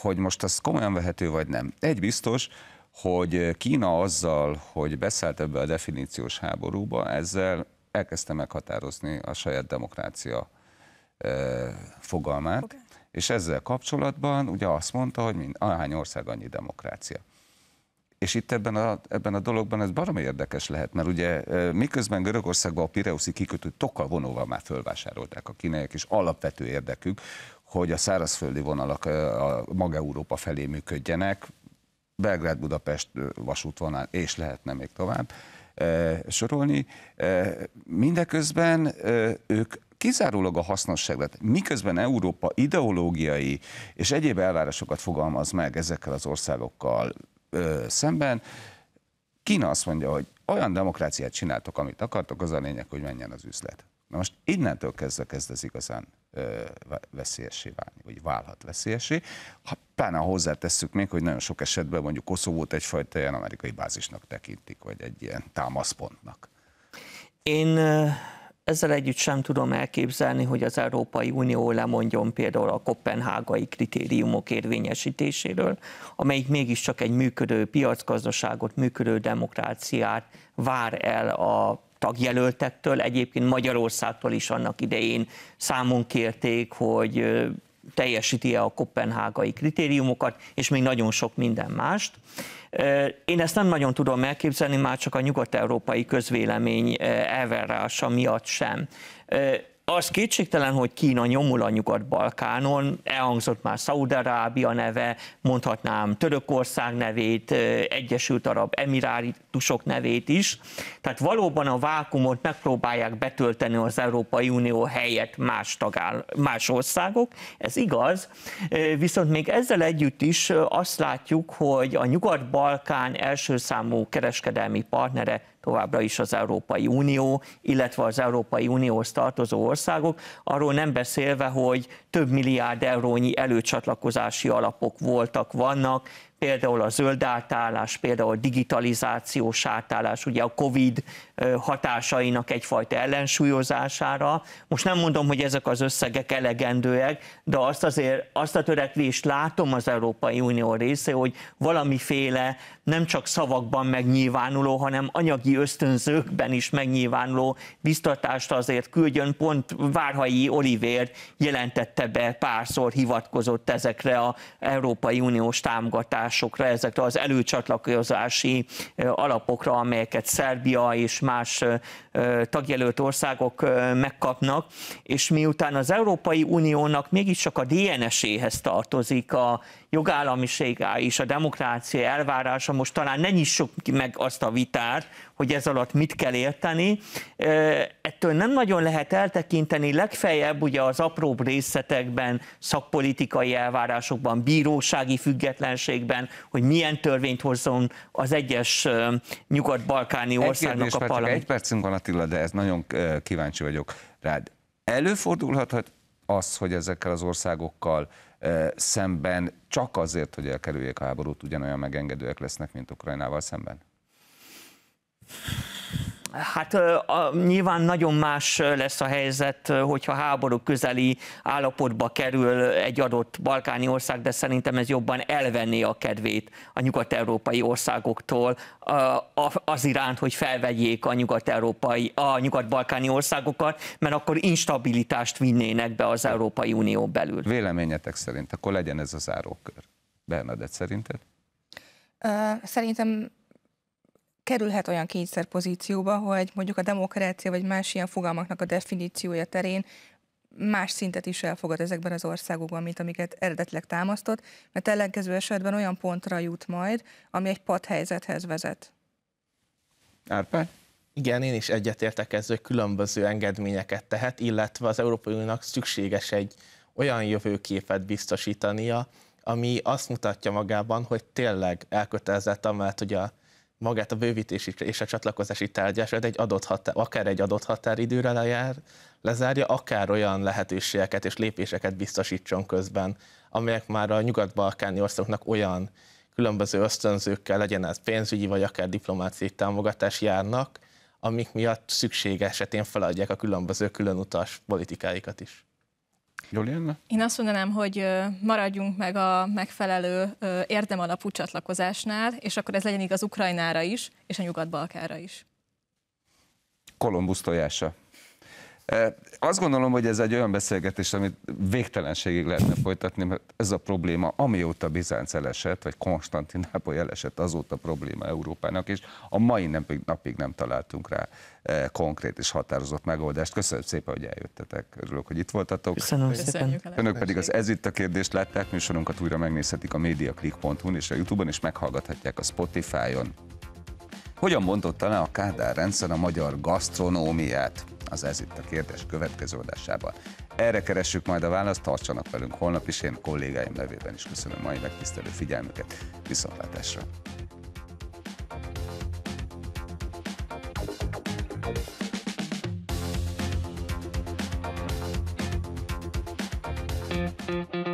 Hogy most az komolyan vehető vagy nem. Egy biztos, hogy Kína azzal, hogy beszállt ebbe a definíciós háborúba, ezzel elkezdte meghatározni a saját demokrácia fogalmát. Okay és ezzel kapcsolatban ugye azt mondta, hogy mind, ahány ország annyi demokrácia. És itt ebben a, ebben a dologban ez baromi érdekes lehet, mert ugye e, miközben Görögországban a Pireuszi kikötő tokkal vonóval már fölvásárolták a kínaiak, és alapvető érdekük, hogy a szárazföldi vonalak e, a maga Európa felé működjenek, Belgrád-Budapest e, vasútvonal, és lehetne még tovább sorolni. Mindeközben ők kizárólag a hasznosságot, miközben Európa ideológiai és egyéb elvárásokat fogalmaz meg ezekkel az országokkal ö, szemben, Kína azt mondja, hogy olyan demokráciát csináltok, amit akartok, az a lényeg, hogy menjen az üzlet. Na most innentől kezdve kezd ez igazán ö, veszélyessé válni, vagy válhat veszélyessé. Ha pláne hozzátesszük még, hogy nagyon sok esetben mondjuk Koszovót egyfajta ilyen amerikai bázisnak tekintik, vagy egy ilyen támaszpontnak. Én ezzel együtt sem tudom elképzelni, hogy az Európai Unió lemondjon például a kopenhágai kritériumok érvényesítéséről, amelyik mégiscsak egy működő piacgazdaságot, működő demokráciát vár el a tagjelöltektől, egyébként Magyarországtól is annak idején számon kérték, hogy teljesíti-e a kopenhágai kritériumokat, és még nagyon sok minden mást. Én ezt nem nagyon tudom elképzelni, már csak a nyugat-európai közvélemény elvárása miatt sem az kétségtelen, hogy Kína nyomul a Nyugat-Balkánon, elhangzott már Szaudarábia neve, mondhatnám Törökország nevét, Egyesült Arab Emirátusok nevét is. Tehát valóban a vákumot megpróbálják betölteni az Európai Unió helyett más, tagáll, más országok, ez igaz, viszont még ezzel együtt is azt látjuk, hogy a Nyugat-Balkán első számú kereskedelmi partnere továbbra is az Európai Unió, illetve az Európai Unióhoz tartozó országok, arról nem beszélve, hogy több milliárd eurónyi előcsatlakozási alapok voltak, vannak, például a zöld átállás, például a digitalizációs átállás, ugye a COVID hatásainak egyfajta ellensúlyozására. Most nem mondom, hogy ezek az összegek elegendőek, de azt azért, azt a törekvést látom az Európai Unió része, hogy valamiféle nem csak szavakban megnyilvánuló, hanem anyagi ösztönzőkben is megnyilvánuló biztatást azért küldjön. Pont Várhai Olivér jelentette be párszor hivatkozott ezekre az Európai Uniós támogatásokra, ezekre az előcsatlakozási alapokra, amelyeket Szerbia és más tagjelölt országok megkapnak, és miután az Európai Uniónak mégiscsak a DNS-éhez tartozik a jogállamisége, és a demokrácia elvárása, most talán ne nyissuk meg azt a vitát, hogy ez alatt mit kell érteni. Ettől nem nagyon lehet eltekinteni, legfeljebb ugye az apróbb részletekben, szakpolitikai elvárásokban, bírósági függetlenségben, hogy milyen törvényt hozzon az egyes nyugat-balkáni országnak a valami. Egy percünk van Attila, de ez nagyon kíváncsi vagyok rád. Előfordulhat az, hogy ezekkel az országokkal szemben csak azért, hogy elkerüljék a háborút, ugyanolyan megengedőek lesznek, mint Ukrajnával szemben? Hát a, nyilván nagyon más lesz a helyzet, hogyha háború közeli állapotba kerül egy adott balkáni ország, de szerintem ez jobban elvenné a kedvét a nyugat-európai országoktól az iránt, hogy felvegyék a nyugat-európai, a nyugat-balkáni országokat, mert akkor instabilitást vinnének be az Európai Unió belül. Véleményetek szerint akkor legyen ez a zárókör. Bernadett szerinted? Szerintem kerülhet olyan kényszer pozícióba, hogy mondjuk a demokrácia vagy más ilyen fogalmaknak a definíciója terén más szintet is elfogad ezekben az országokban, mint amiket eredetleg támasztott, mert ellenkező esetben olyan pontra jut majd, ami egy helyzethez vezet. Árpád? Igen, én is egyetértek ezzel, hogy különböző engedményeket tehet, illetve az Európai Uniónak szükséges egy olyan jövőképet biztosítania, ami azt mutatja magában, hogy tényleg elkötelezett amellett, hogy a magát a bővítési és a csatlakozási tárgyását egy adott határ, akár egy adott határidőre lejár, lezárja, akár olyan lehetőségeket és lépéseket biztosítson közben, amelyek már a nyugat-balkáni országoknak olyan különböző ösztönzőkkel, legyen ez pénzügyi vagy akár diplomáciai támogatás járnak, amik miatt szükség esetén feladják a különböző különutas politikáikat is. Julianna? Én azt mondanám, hogy maradjunk meg a megfelelő érdemalapú csatlakozásnál, és akkor ez legyen igaz Ukrajnára is, és a Nyugat-Balkára is. Kolumbusz tojása. Azt gondolom, hogy ez egy olyan beszélgetés, amit végtelenségig lehetne folytatni, mert ez a probléma, amióta Bizánc elesett, vagy Konstantinápoly elesett, azóta probléma Európának, és a mai napig, napig nem találtunk rá konkrét és határozott megoldást. Köszönöm szépen, hogy eljöttetek. Örülök, hogy itt voltatok. Köszönöm szépen. Önök pedig az Ez itt a kérdést látták, műsorunkat újra megnézhetik a mediaclick.hu-n és a Youtube-on, és meghallgathatják a Spotify-on. Hogyan bontotta le a Kádár rendszer a magyar gasztronómiát? Az ez itt a kérdés következő adásában. Erre keressük majd a választ, tartsanak velünk holnap is, én kollégáim nevében is köszönöm mai megtisztelő figyelmüket. Viszontlátásra! thank you